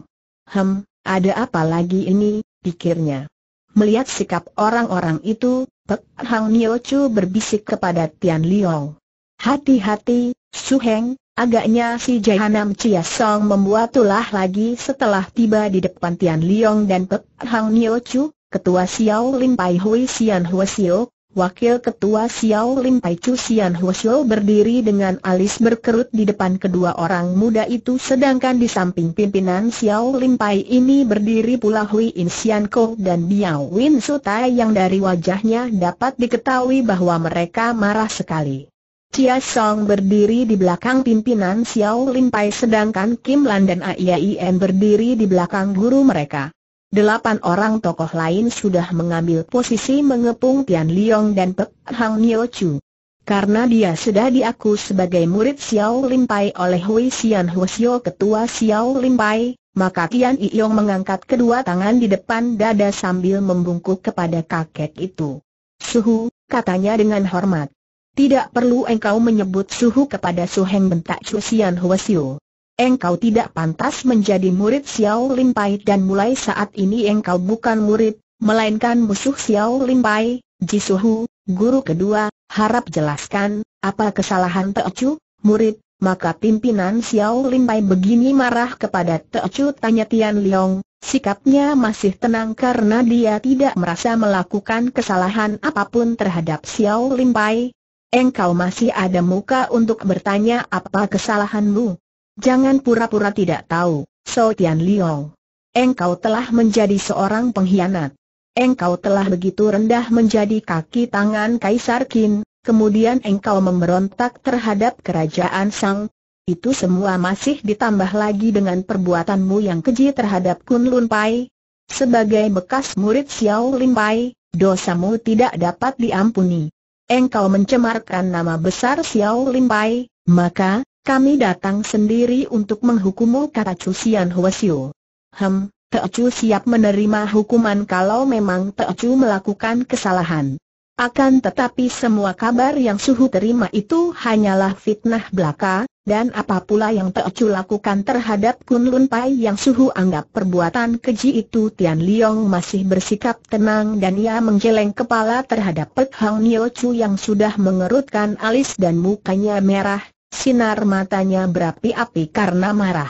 Hem, ada apa lagi ini, pikirnya. Melihat sikap orang-orang itu, Pek Hang Nio Chu berbisik kepada Tian Liong. Hati-hati, Su Heng, agaknya si Jahanam Chia Song membuat tulah lagi setelah tiba di depan Tian Liong dan Pek Hang Nio Chu, ketua Xiao Lin Pai Hui Sian Hua Wakil Ketua Xiao Lim Pai Chu Sian Huo berdiri dengan alis berkerut di depan kedua orang muda itu sedangkan di samping pimpinan Xiao Lim Pai ini berdiri pula Hui In Sian Ko dan Biao Win Tai yang dari wajahnya dapat diketahui bahwa mereka marah sekali. Chia Song berdiri di belakang pimpinan Xiao Lim Pai sedangkan Kim Lan dan En berdiri di belakang guru mereka. Delapan orang tokoh lain sudah mengambil posisi mengepung Tian Liong dan Pek Hang Nio Chu. Karena dia sudah diaku sebagai murid Xiao Limpai oleh Hui Xian Xiao, ketua Xiao Limpai, maka Tian Iyong mengangkat kedua tangan di depan dada sambil membungkuk kepada kakek itu. Suhu, katanya dengan hormat. Tidak perlu engkau menyebut suhu kepada Suheng bentak Chu Xian Xiao engkau tidak pantas menjadi murid Xiao Lin Pai dan mulai saat ini engkau bukan murid, melainkan musuh Xiao Lin Pai, Jisuhu, guru kedua, harap jelaskan, apa kesalahan Chu, murid, maka pimpinan Xiao Lin Pai begini marah kepada Chu tanya Tian Leong, sikapnya masih tenang karena dia tidak merasa melakukan kesalahan apapun terhadap Xiao Lin Pai. Engkau masih ada muka untuk bertanya apa kesalahanmu? Jangan pura-pura tidak tahu, So Tian Liong. Engkau telah menjadi seorang pengkhianat. Engkau telah begitu rendah menjadi kaki tangan Kaisar Qin, kemudian engkau memberontak terhadap kerajaan Sang. Itu semua masih ditambah lagi dengan perbuatanmu yang keji terhadap Kun Lun Pai. Sebagai bekas murid Xiao Lin Pai, dosamu tidak dapat diampuni. Engkau mencemarkan nama besar Xiao Lin Pai, maka, kami datang sendiri untuk menghukummu kata Chu Sian Hwasyo. Hem, Chu siap menerima hukuman kalau memang Chu melakukan kesalahan. Akan tetapi semua kabar yang Suhu terima itu hanyalah fitnah belaka, dan apa pula yang Chu lakukan terhadap Kunlun Pai yang Suhu anggap perbuatan keji itu Tian Liong masih bersikap tenang dan ia menggeleng kepala terhadap Pek Hang Nio Chu yang sudah mengerutkan alis dan mukanya merah, Sinar matanya berapi-api karena marah.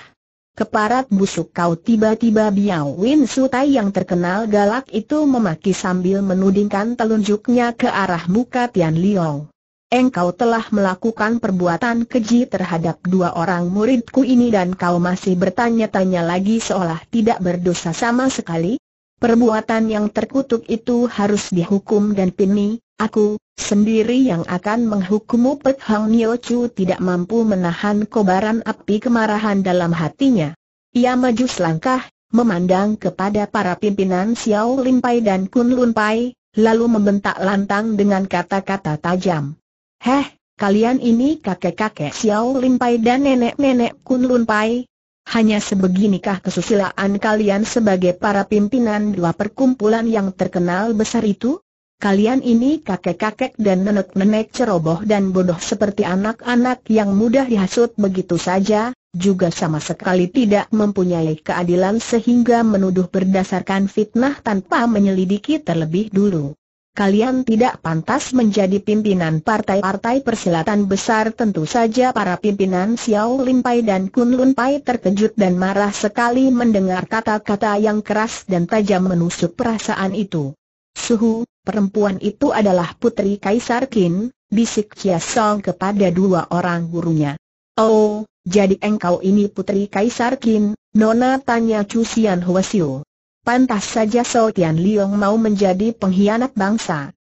Keparat busuk kau tiba-tiba Biao Win Sutai yang terkenal galak itu memaki sambil menudingkan telunjuknya ke arah muka Tian Liong. Engkau telah melakukan perbuatan keji terhadap dua orang muridku ini dan kau masih bertanya-tanya lagi seolah tidak berdosa sama sekali. Perbuatan yang terkutuk itu harus dihukum dan pini, aku, sendiri yang akan menghukummu. Pek Hang Nio Chu tidak mampu menahan kobaran api kemarahan dalam hatinya. Ia maju selangkah, memandang kepada para pimpinan Xiao Limpai dan Kun Pai, lalu membentak lantang dengan kata-kata tajam. Heh, kalian ini kakek-kakek Xiao Limpai dan nenek-nenek Kun Pai. hanya sebeginikah kesusilaan kalian sebagai para pimpinan dua perkumpulan yang terkenal besar itu? Kalian ini kakek-kakek dan nenek-nenek ceroboh dan bodoh seperti anak-anak yang mudah dihasut begitu saja, juga sama sekali tidak mempunyai keadilan sehingga menuduh berdasarkan fitnah tanpa menyelidiki terlebih dulu. Kalian tidak pantas menjadi pimpinan partai-partai persilatan besar tentu saja para pimpinan Xiao Pai dan Kun Pai terkejut dan marah sekali mendengar kata-kata yang keras dan tajam menusuk perasaan itu. Suhu, perempuan itu adalah putri Kaisar Qin, bisik Chia Song kepada dua orang gurunya. Oh, jadi engkau ini putri Kaisar Qin, Nona tanya Chu Sian Huasiu. Pantas saja So Tian Liong mau menjadi pengkhianat bangsa.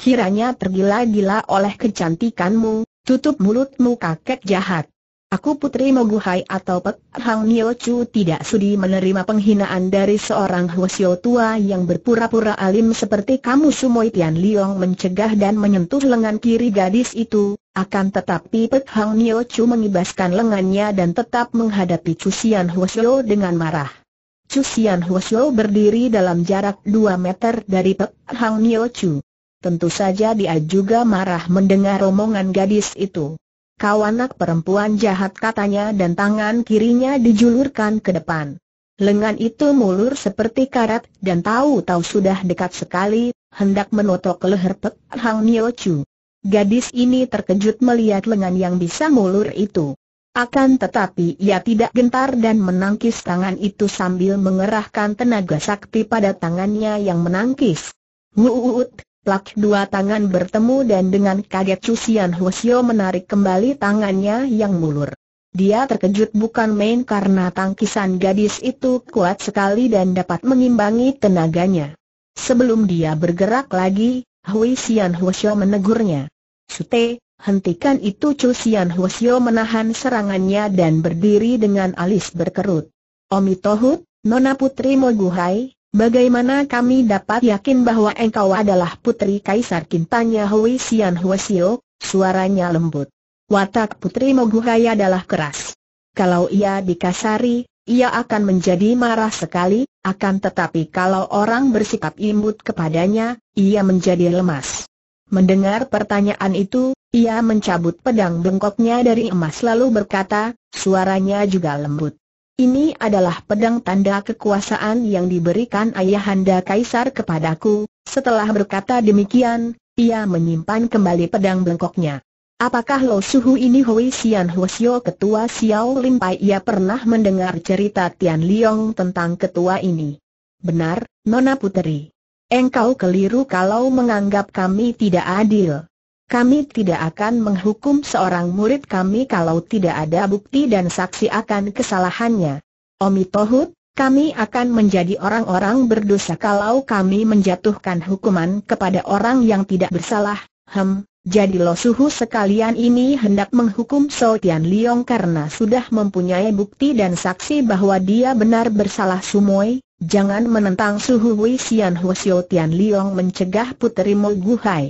Kiranya tergila-gila oleh kecantikanmu, tutup mulutmu kakek jahat. Aku Putri Moguhai atau Pek Hang Nio Chu tidak sudi menerima penghinaan dari seorang Huasio tua yang berpura-pura alim seperti kamu Sumoy Tian Liong mencegah dan menyentuh lengan kiri gadis itu, akan tetapi Pek Hang Nio Chu mengibaskan lengannya dan tetap menghadapi Cusian Huasio dengan marah. Cusian Huasio berdiri dalam jarak 2 meter dari Pek Hang Nio Chu. Tentu saja dia juga marah mendengar omongan gadis itu. Kau anak perempuan jahat katanya dan tangan kirinya dijulurkan ke depan. Lengan itu mulur seperti karat dan tahu-tahu sudah dekat sekali, hendak menotok leher Pek Hang Nio Chu. Gadis ini terkejut melihat lengan yang bisa mulur itu. Akan tetapi ia tidak gentar dan menangkis tangan itu sambil mengerahkan tenaga sakti pada tangannya yang menangkis. Wuut, Plak dua tangan bertemu dan dengan kaget Cusian Hwasyo menarik kembali tangannya yang mulur. Dia terkejut bukan main karena tangkisan gadis itu kuat sekali dan dapat mengimbangi tenaganya. Sebelum dia bergerak lagi, Hui Xian menegurnya. Sute, hentikan itu Chu Huo menahan serangannya dan berdiri dengan alis berkerut. Omitohut, Nona Putri Moguhai, Bagaimana kami dapat yakin bahwa engkau adalah putri Kaisar Kintanya Hui Xian Huasio, suaranya lembut. Watak putri Moguhai adalah keras. Kalau ia dikasari, ia akan menjadi marah sekali, akan tetapi kalau orang bersikap imut kepadanya, ia menjadi lemas. Mendengar pertanyaan itu, ia mencabut pedang bengkoknya dari emas lalu berkata, suaranya juga lembut. Ini adalah pedang tanda kekuasaan yang diberikan ayahanda kaisar kepadaku. Setelah berkata demikian, ia menyimpan kembali pedang bengkoknya. Apakah Lo Suhu ini Hui Xian Xiao ketua Xiao Lim Pai ia pernah mendengar cerita Tian Liang tentang ketua ini? Benar, Nona Puteri. Engkau keliru kalau menganggap kami tidak adil. Kami tidak akan menghukum seorang murid kami kalau tidak ada bukti dan saksi akan kesalahannya. Omi Tohut, kami akan menjadi orang-orang berdosa kalau kami menjatuhkan hukuman kepada orang yang tidak bersalah. Hem, jadi lo suhu sekalian ini hendak menghukum So Tian Liong karena sudah mempunyai bukti dan saksi bahwa dia benar bersalah Sumoy, Jangan menentang suhu Wei Xian Hu Xiao Tian Liong mencegah putri Mulguhai. Guhai.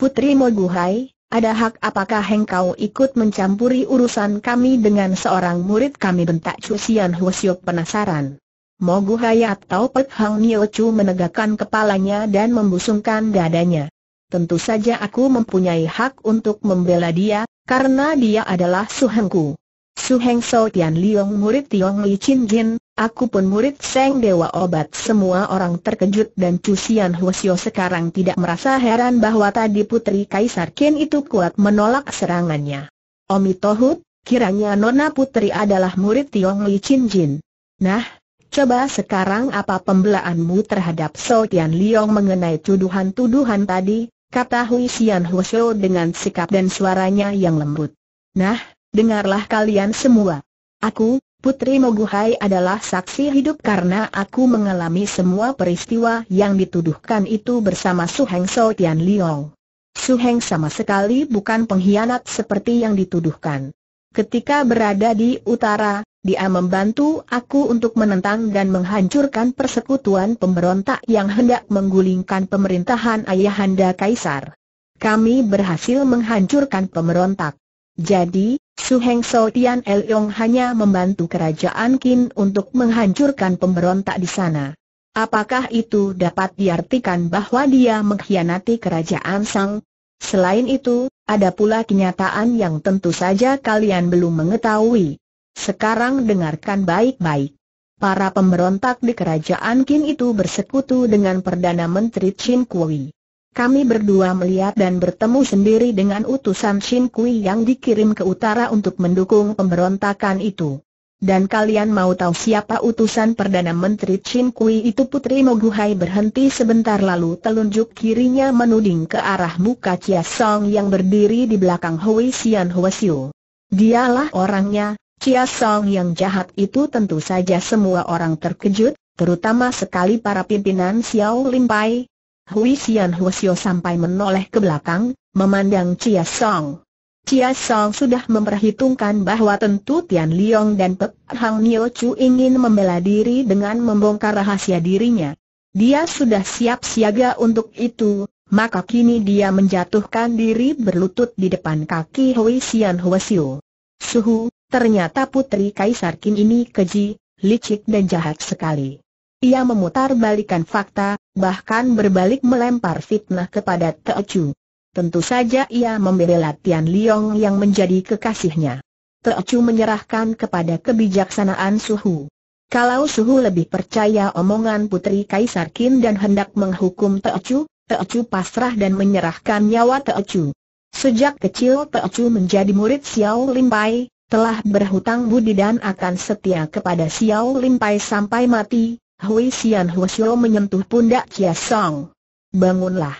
Putri Moguhai, ada hak apakah hengkau ikut mencampuri urusan kami dengan seorang murid kami bentak Chu Sian penasaran. Moguhai atau Pek Hang Nio Chu menegakkan kepalanya dan membusungkan dadanya. Tentu saja aku mempunyai hak untuk membela dia, karena dia adalah suhengku. Suheng So Tian Liong murid Tiong Li Chin Jin, Aku pun murid Seng Dewa Obat semua orang terkejut dan Cusian Huosio sekarang tidak merasa heran bahwa tadi Putri Kaisar Kin itu kuat menolak serangannya. Omi Tohut, kiranya Nona Putri adalah murid Tiong Li Chin Jin. Nah, coba sekarang apa pembelaanmu terhadap So Tian Liong mengenai tuduhan-tuduhan tadi, kata Hui Sian Huosio dengan sikap dan suaranya yang lembut. Nah, dengarlah kalian semua. Aku, Putri Moguhai adalah saksi hidup karena aku mengalami semua peristiwa yang dituduhkan itu bersama Su Heng So Tian Liong. Su Heng sama sekali bukan pengkhianat seperti yang dituduhkan. Ketika berada di utara, dia membantu aku untuk menentang dan menghancurkan persekutuan pemberontak yang hendak menggulingkan pemerintahan Ayahanda Kaisar. Kami berhasil menghancurkan pemberontak. Jadi, Su Heng So Tian El Yong hanya membantu kerajaan Qin untuk menghancurkan pemberontak di sana. Apakah itu dapat diartikan bahwa dia mengkhianati kerajaan Sang? Selain itu, ada pula kenyataan yang tentu saja kalian belum mengetahui. Sekarang dengarkan baik-baik. Para pemberontak di kerajaan Qin itu bersekutu dengan Perdana Menteri Qin Kui. Kami berdua melihat dan bertemu sendiri dengan utusan Shin Kui yang dikirim ke utara untuk mendukung pemberontakan itu. Dan kalian mau tahu siapa utusan Perdana Menteri Shin Kui itu Putri Moguhai berhenti sebentar lalu telunjuk kirinya menuding ke arah muka Chia Song yang berdiri di belakang Hui Xian Xiu. Dialah orangnya, Chia Song yang jahat itu tentu saja semua orang terkejut, terutama sekali para pimpinan Xiao Pai, Hui Xian Hwasyo sampai menoleh ke belakang, memandang Chia Song. Chia Song sudah memperhitungkan bahwa tentu Tian Liang dan Pek Hang Nio Chu ingin membela diri dengan membongkar rahasia dirinya. Dia sudah siap siaga untuk itu, maka kini dia menjatuhkan diri berlutut di depan kaki Hui Xian Hwasyo. Suhu, ternyata putri Kaisar Qin ini keji, licik dan jahat sekali. Ia memutar balikan fakta, bahkan berbalik melempar fitnah kepada Teocu. Tentu saja ia membela Tian Liong yang menjadi kekasihnya. Teocu menyerahkan kepada kebijaksanaan Suhu. Kalau Suhu lebih percaya omongan Putri Kaisar Qin dan hendak menghukum Teocu, Teocu pasrah dan menyerahkan nyawa Teocu. Sejak kecil Teocu menjadi murid Xiao Limpai, telah berhutang budi dan akan setia kepada Xiao Limpai sampai mati, Hui Xian Huosyo menyentuh pundak Chia Song. Bangunlah.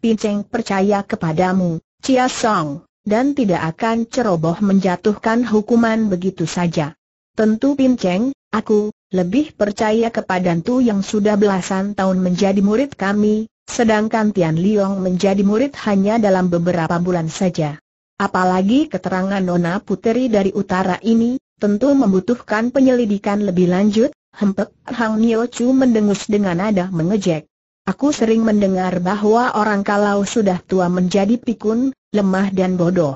Pinceng percaya kepadamu, Chia Song, dan tidak akan ceroboh menjatuhkan hukuman begitu saja. Tentu Pinceng, aku, lebih percaya kepada Tu yang sudah belasan tahun menjadi murid kami, sedangkan Tian Liong menjadi murid hanya dalam beberapa bulan saja. Apalagi keterangan Nona Puteri dari utara ini, tentu membutuhkan penyelidikan lebih lanjut, Hempek Hang Nio Chu mendengus dengan nada mengejek. Aku sering mendengar bahwa orang kalau sudah tua menjadi pikun, lemah dan bodoh.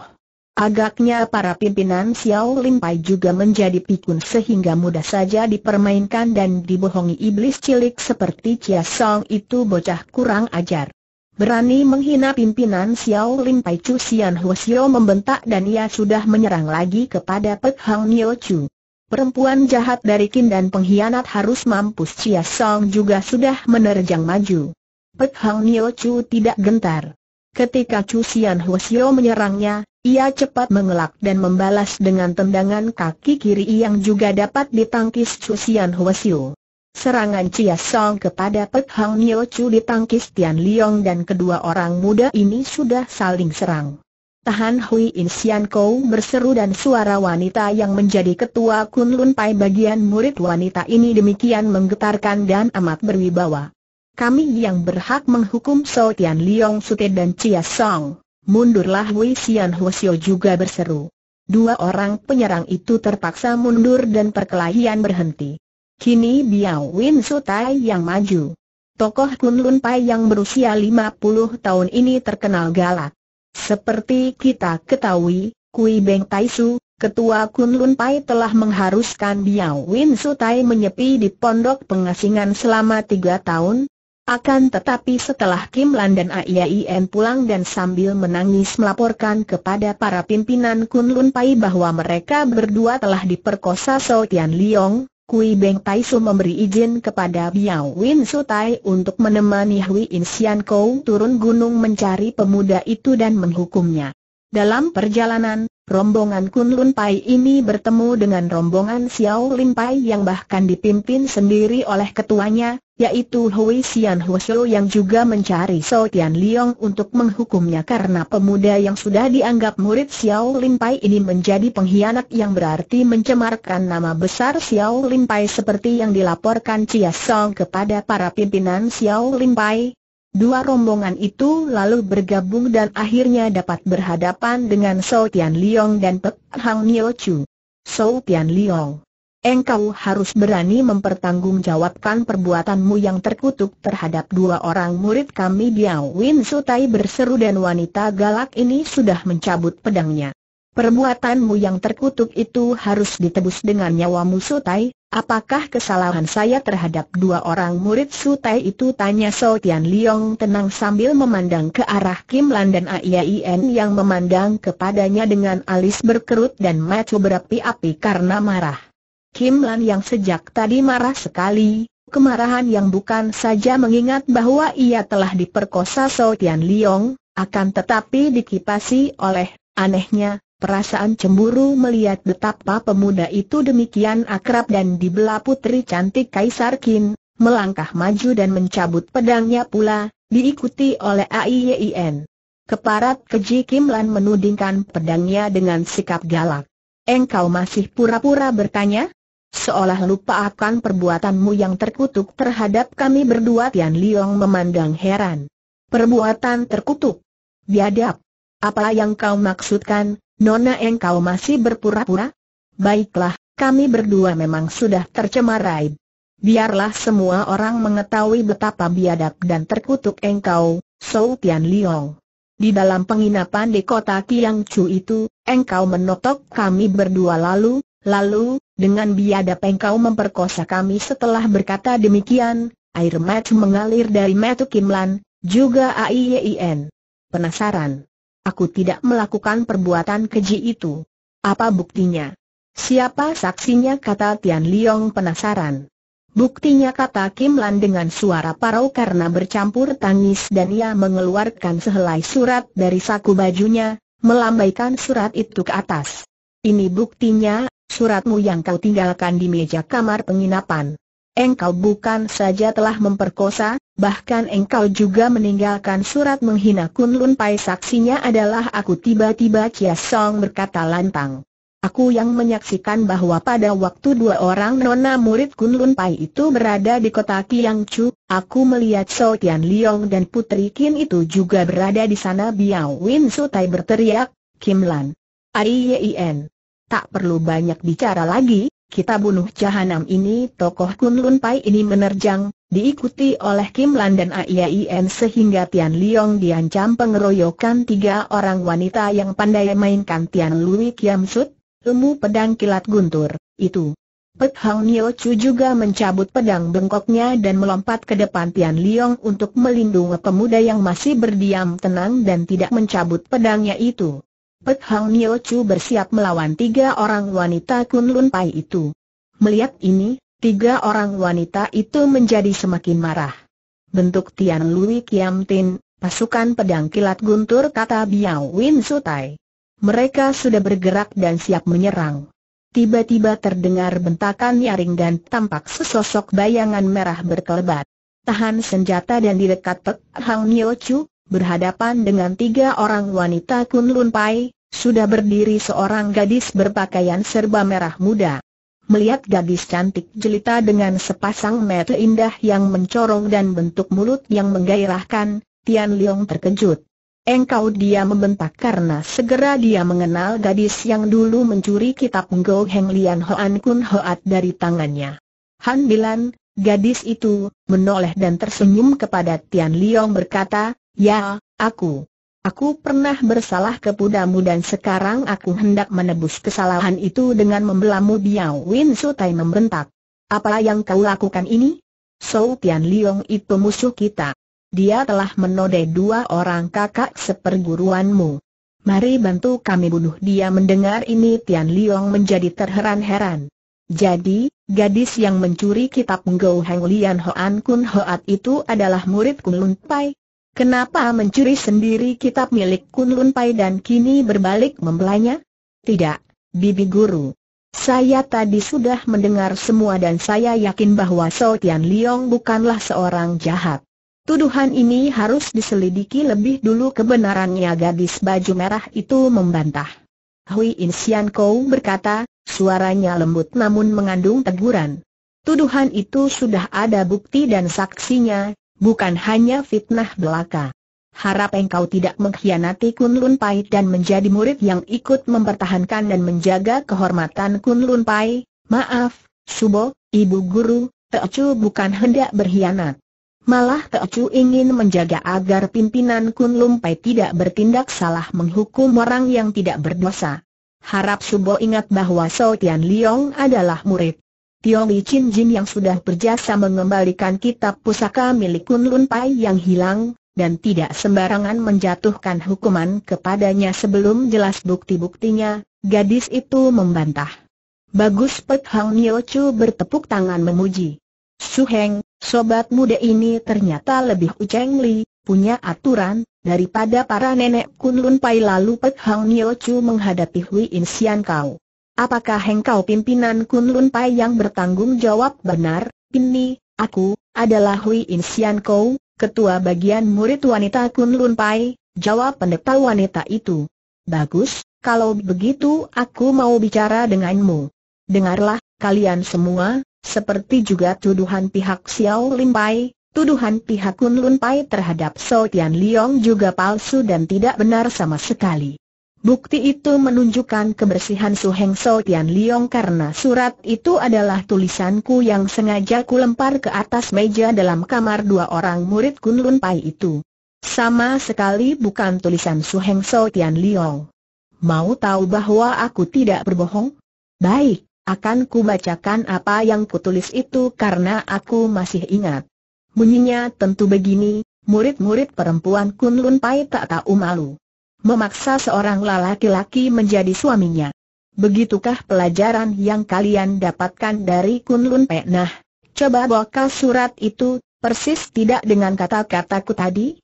Agaknya para pimpinan Xiao Lim Pai juga menjadi pikun sehingga mudah saja dipermainkan dan dibohongi iblis cilik seperti Chia Song itu bocah kurang ajar. Berani menghina pimpinan Xiao Lim Pai Chu Xian Huo membentak dan ia sudah menyerang lagi kepada Pek Hang Nio Chu. Perempuan jahat dari Kin dan pengkhianat harus mampus Chia Song juga sudah menerjang maju. Pek Hang Nio Chu tidak gentar. Ketika Chu Xian Xiu menyerangnya, ia cepat mengelak dan membalas dengan tendangan kaki kiri yang juga dapat ditangkis Chu Xian Xiu. Serangan Chia Song kepada Pek Hang Nio Chu ditangkis Tian Liong dan kedua orang muda ini sudah saling serang. Tahan Hui In Sian Kou berseru dan suara wanita yang menjadi ketua Kun Lun Pai bagian murid wanita ini demikian menggetarkan dan amat berwibawa. Kami yang berhak menghukum So Tian Liong Sute dan Chia Song, mundurlah Hui Sian Hwasyo juga berseru. Dua orang penyerang itu terpaksa mundur dan perkelahian berhenti. Kini Biao Win Sutai yang maju. Tokoh Kun Lun Pai yang berusia 50 tahun ini terkenal galak. Seperti kita ketahui, Kui Beng Tai Su, Ketua Kun Lun Pai telah mengharuskan Biao Win Su Tai menyepi di pondok pengasingan selama tiga tahun. Akan tetapi setelah Kim Lan dan Ien pulang dan sambil menangis melaporkan kepada para pimpinan Kun Lun Pai bahwa mereka berdua telah diperkosa Tian Liong, Kui Beng Tai Su memberi izin kepada Biao Win Tai untuk menemani Hui In Sian Kou turun gunung mencari pemuda itu dan menghukumnya. Dalam perjalanan, rombongan Kun Lun Pai ini bertemu dengan rombongan Xiao Lin Pai yang bahkan dipimpin sendiri oleh ketuanya, yaitu Hui Xian Shou yang juga mencari So Tian Liang untuk menghukumnya karena pemuda yang sudah dianggap murid Xiao Lin Pai ini menjadi pengkhianat yang berarti mencemarkan nama besar Xiao Lin Pai seperti yang dilaporkan Chia Song kepada para pimpinan Xiao Lin Pai. Dua rombongan itu lalu bergabung dan akhirnya dapat berhadapan dengan So Tian Liang dan Pek Hang Nio Chu. So Tian Liang engkau harus berani mempertanggungjawabkan perbuatanmu yang terkutuk terhadap dua orang murid kami Biao Win Sutai berseru dan wanita galak ini sudah mencabut pedangnya. Perbuatanmu yang terkutuk itu harus ditebus dengan nyawamu Sutai, apakah kesalahan saya terhadap dua orang murid Sutai itu tanya So Tian Liong tenang sambil memandang ke arah Kim Lan dan Aiyin yang memandang kepadanya dengan alis berkerut dan mata berapi-api karena marah. Kim Lan yang sejak tadi marah sekali, kemarahan yang bukan saja mengingat bahwa ia telah diperkosa So Tian Liong, akan tetapi dikipasi oleh, anehnya, perasaan cemburu melihat betapa pemuda itu demikian akrab dan dibelah putri cantik Kaisar Qin, melangkah maju dan mencabut pedangnya pula, diikuti oleh AIYIN. Keparat keji Kim Lan menudingkan pedangnya dengan sikap galak. Engkau masih pura-pura bertanya? Seolah lupa akan perbuatanmu yang terkutuk terhadap kami berdua Tian Liong memandang heran. Perbuatan terkutuk? Biadab. Apa yang kau maksudkan, Nona engkau masih berpura-pura? Baiklah, kami berdua memang sudah tercemar raib. Biarlah semua orang mengetahui betapa biadab dan terkutuk engkau, Sou Tian Liong. Di dalam penginapan di kota Chu itu, engkau menotok kami berdua lalu, Lalu, dengan biadab engkau memperkosa kami setelah berkata demikian, air mata mengalir dari mata Kimlan, juga AIYIN. E penasaran? Aku tidak melakukan perbuatan keji itu. Apa buktinya? Siapa saksinya kata Tian Liang. penasaran. Buktinya kata Kim Lan dengan suara parau karena bercampur tangis dan ia mengeluarkan sehelai surat dari saku bajunya, melambaikan surat itu ke atas. Ini buktinya, Suratmu yang kau tinggalkan di meja kamar penginapan. Engkau bukan saja telah memperkosa, bahkan engkau juga meninggalkan surat menghina Kun Lun Pai saksinya adalah aku tiba-tiba Chia Song berkata lantang. Aku yang menyaksikan bahwa pada waktu dua orang nona murid Kun Lun Pai itu berada di kota Chu, aku melihat So Tian Liong dan Putri Qin itu juga berada di sana Biao Win Sutai berteriak, Kim Lan. Aiyen tak perlu banyak bicara lagi, kita bunuh jahanam ini. Tokoh Kunlun Pai ini menerjang, diikuti oleh Kim Lan dan AIAIN sehingga Tian Liang diancam pengeroyokan tiga orang wanita yang pandai mainkan Tian Lui Kiam Sut, ilmu pedang kilat guntur, itu. Pek Hang Nio Chu juga mencabut pedang bengkoknya dan melompat ke depan Tian Liang untuk melindungi pemuda yang masih berdiam tenang dan tidak mencabut pedangnya itu. Pek Hang Nio Chu bersiap melawan tiga orang wanita Kunlun Pai itu. Melihat ini, tiga orang wanita itu menjadi semakin marah. Bentuk Tian Lui Kiam Tin, pasukan pedang kilat guntur kata Biao Win Sutai. Mereka sudah bergerak dan siap menyerang. Tiba-tiba terdengar bentakan nyaring dan tampak sesosok bayangan merah berkelebat. Tahan senjata dan direkat Pek Hang Nio Chu, berhadapan dengan tiga orang wanita Kunlun Pai, sudah berdiri seorang gadis berpakaian serba merah muda. Melihat gadis cantik jelita dengan sepasang mata indah yang mencorong dan bentuk mulut yang menggairahkan, Tian Liang terkejut. Engkau dia membentak karena segera dia mengenal gadis yang dulu mencuri kitab Ngo Heng Lian Hoan Kun Hoat dari tangannya. Han Bilan, gadis itu, menoleh dan tersenyum kepada Tian Liang berkata, Ya, aku. Aku pernah bersalah kepadamu dan sekarang aku hendak menebus kesalahan itu dengan membelamu Biao Win Sutai membentak. Apa yang kau lakukan ini? So Tian Liong itu musuh kita. Dia telah menodai dua orang kakak seperguruanmu. Mari bantu kami bunuh dia mendengar ini Tian Liong menjadi terheran-heran. Jadi, gadis yang mencuri kitab Ngo Heng Lian Hoan Kun Hoat itu adalah murid Kun Lun Pai, Kenapa mencuri sendiri kitab milik Kunlun Pai dan kini berbalik membelanya? Tidak, Bibi Guru. Saya tadi sudah mendengar semua dan saya yakin bahwa Sao Tian Liong bukanlah seorang jahat. Tuduhan ini harus diselidiki lebih dulu kebenarannya gadis baju merah itu membantah. Hui Sian Kou berkata, suaranya lembut namun mengandung teguran. Tuduhan itu sudah ada bukti dan saksinya, bukan hanya fitnah belaka. Harap engkau tidak mengkhianati Kunlun Pai dan menjadi murid yang ikut mempertahankan dan menjaga kehormatan Kunlun Pai. Maaf, Subo, Ibu Guru, Teocu bukan hendak berkhianat. Malah Teocu ingin menjaga agar pimpinan Kunlun Pai tidak bertindak salah menghukum orang yang tidak berdosa. Harap Subo ingat bahwa Tian Liong adalah murid. Tiong Li Chin Jin yang sudah berjasa mengembalikan kitab pusaka milik Kun Lun Pai yang hilang, dan tidak sembarangan menjatuhkan hukuman kepadanya sebelum jelas bukti-buktinya, gadis itu membantah. Bagus Pek Hang Nyo Chu bertepuk tangan memuji. Su Heng, sobat muda ini ternyata lebih uceng li, punya aturan, daripada para nenek Kun Lun Pai lalu Pek Hang Nyo Chu menghadapi Hui Insian Kau. Apakah engkau pimpinan Kunlun Pai yang bertanggung jawab benar? Ini, aku, adalah Hui Sian Kou, ketua bagian murid wanita Kunlun Pai, jawab pendeta wanita itu. Bagus, kalau begitu aku mau bicara denganmu. Dengarlah, kalian semua, seperti juga tuduhan pihak Xiao Lin Pai, tuduhan pihak Kunlun Pai terhadap So Tian Liong juga palsu dan tidak benar sama sekali. Bukti itu menunjukkan kebersihan Su Heng So Tian Liong karena surat itu adalah tulisanku yang sengaja lempar ke atas meja dalam kamar dua orang murid Kun Lun Pai itu. Sama sekali bukan tulisan Su Heng So Tian Liong. Mau tahu bahwa aku tidak berbohong? Baik, akan ku bacakan apa yang kutulis itu karena aku masih ingat. Bunyinya tentu begini, murid-murid perempuan Kun Lun Pai tak tahu malu memaksa seorang laki-laki menjadi suaminya. Begitukah pelajaran yang kalian dapatkan dari Kunlun Nah, Coba bawa surat itu, persis tidak dengan kata-kataku tadi?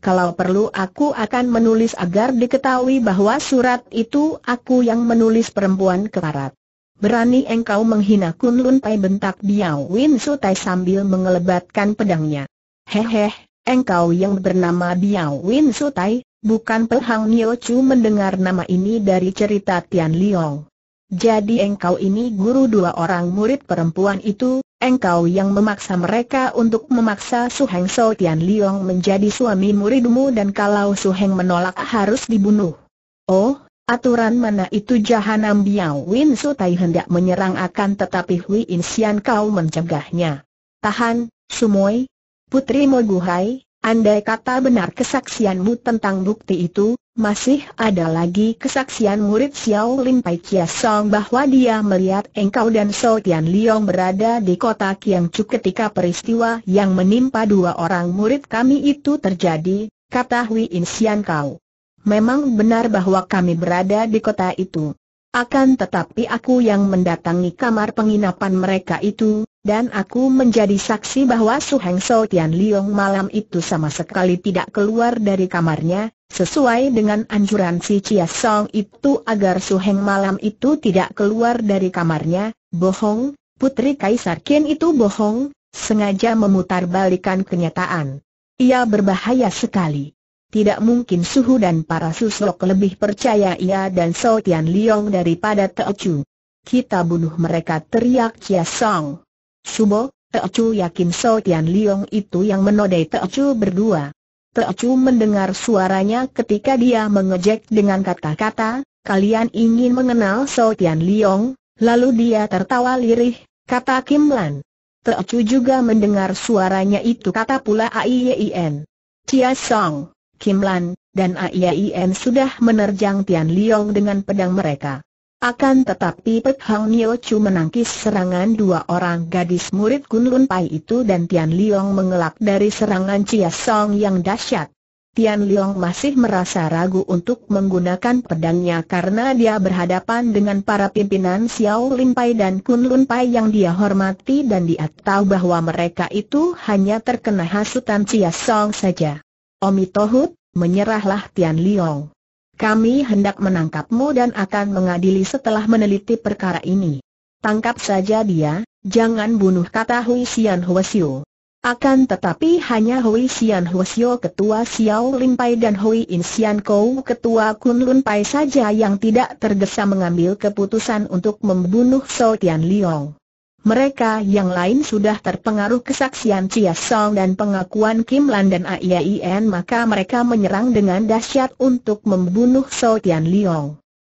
Kalau perlu aku akan menulis agar diketahui bahwa surat itu aku yang menulis perempuan kekarat. Berani engkau menghina Kunlun Pai bentak Biao Win Sutai sambil mengelebatkan pedangnya. Hehe, engkau yang bernama Biao Win Sutai, Bukan Pehang Nio Chu mendengar nama ini dari cerita Tian Liong. Jadi engkau ini guru dua orang murid perempuan itu, engkau yang memaksa mereka untuk memaksa Su Heng So Tian Liong menjadi suami muridmu dan kalau Su Heng menolak harus dibunuh. Oh, Aturan mana itu jahanam Biao Win Su Tai hendak menyerang akan tetapi Hui Insian kau mencegahnya. Tahan, Sumoy. Putri Hai. Andai kata benar kesaksianmu tentang bukti itu, masih ada lagi kesaksian murid Xiao Lin Pai Chia Song bahwa dia melihat engkau dan So Tian Liong berada di kota Chu ketika peristiwa yang menimpa dua orang murid kami itu terjadi, kata Hui In Xian Kau. Memang benar bahwa kami berada di kota itu. Akan tetapi aku yang mendatangi kamar penginapan mereka itu, dan aku menjadi saksi bahwa Su Heng So Tian Liong malam itu sama sekali tidak keluar dari kamarnya, sesuai dengan anjuran si Chia Song itu agar Su Heng malam itu tidak keluar dari kamarnya, bohong, Putri Kaisar Qin itu bohong, sengaja memutarbalikan kenyataan. Ia berbahaya sekali. Tidak mungkin Suhu dan para susok lebih percaya ia dan So Tian Liong daripada Teo Chu. Kita bunuh mereka teriak Chia Song. Subo, Chu yakin So Tian Liong itu yang menodai Teo Chu berdua. Teo Chu mendengar suaranya ketika dia mengejek dengan kata-kata, kalian ingin mengenal So Tian Liong, lalu dia tertawa lirih, kata Kim Lan. Teo Chu juga mendengar suaranya itu kata pula Aiyien. Tia Song, Kim Lan, dan Aiyien sudah menerjang Tian Liong dengan pedang mereka. Akan tetapi Pek Hang Nio Chu menangkis serangan dua orang gadis murid Kun Lun Pai itu dan Tian Liong mengelak dari serangan Chia Song yang dahsyat. Tian Liong masih merasa ragu untuk menggunakan pedangnya karena dia berhadapan dengan para pimpinan Xiao Lin Pai dan Kun Lun Pai yang dia hormati dan dia tahu bahwa mereka itu hanya terkena hasutan Chia Song saja. Omi Tohut, menyerahlah Tian Liong. Kami hendak menangkapmu dan akan mengadili setelah meneliti perkara ini. Tangkap saja dia, jangan bunuh kata Hui Xian Huasio. Akan tetapi hanya Hui Xian Huasio ketua Xiao Limpai dan Hui In Xian Kou ketua Kun Lun Pai saja yang tidak tergesa mengambil keputusan untuk membunuh So Tian Liang. Mereka yang lain sudah terpengaruh kesaksian Chia Song dan pengakuan Kim Lan dan Aien maka mereka menyerang dengan dahsyat untuk membunuh Sotian Liong.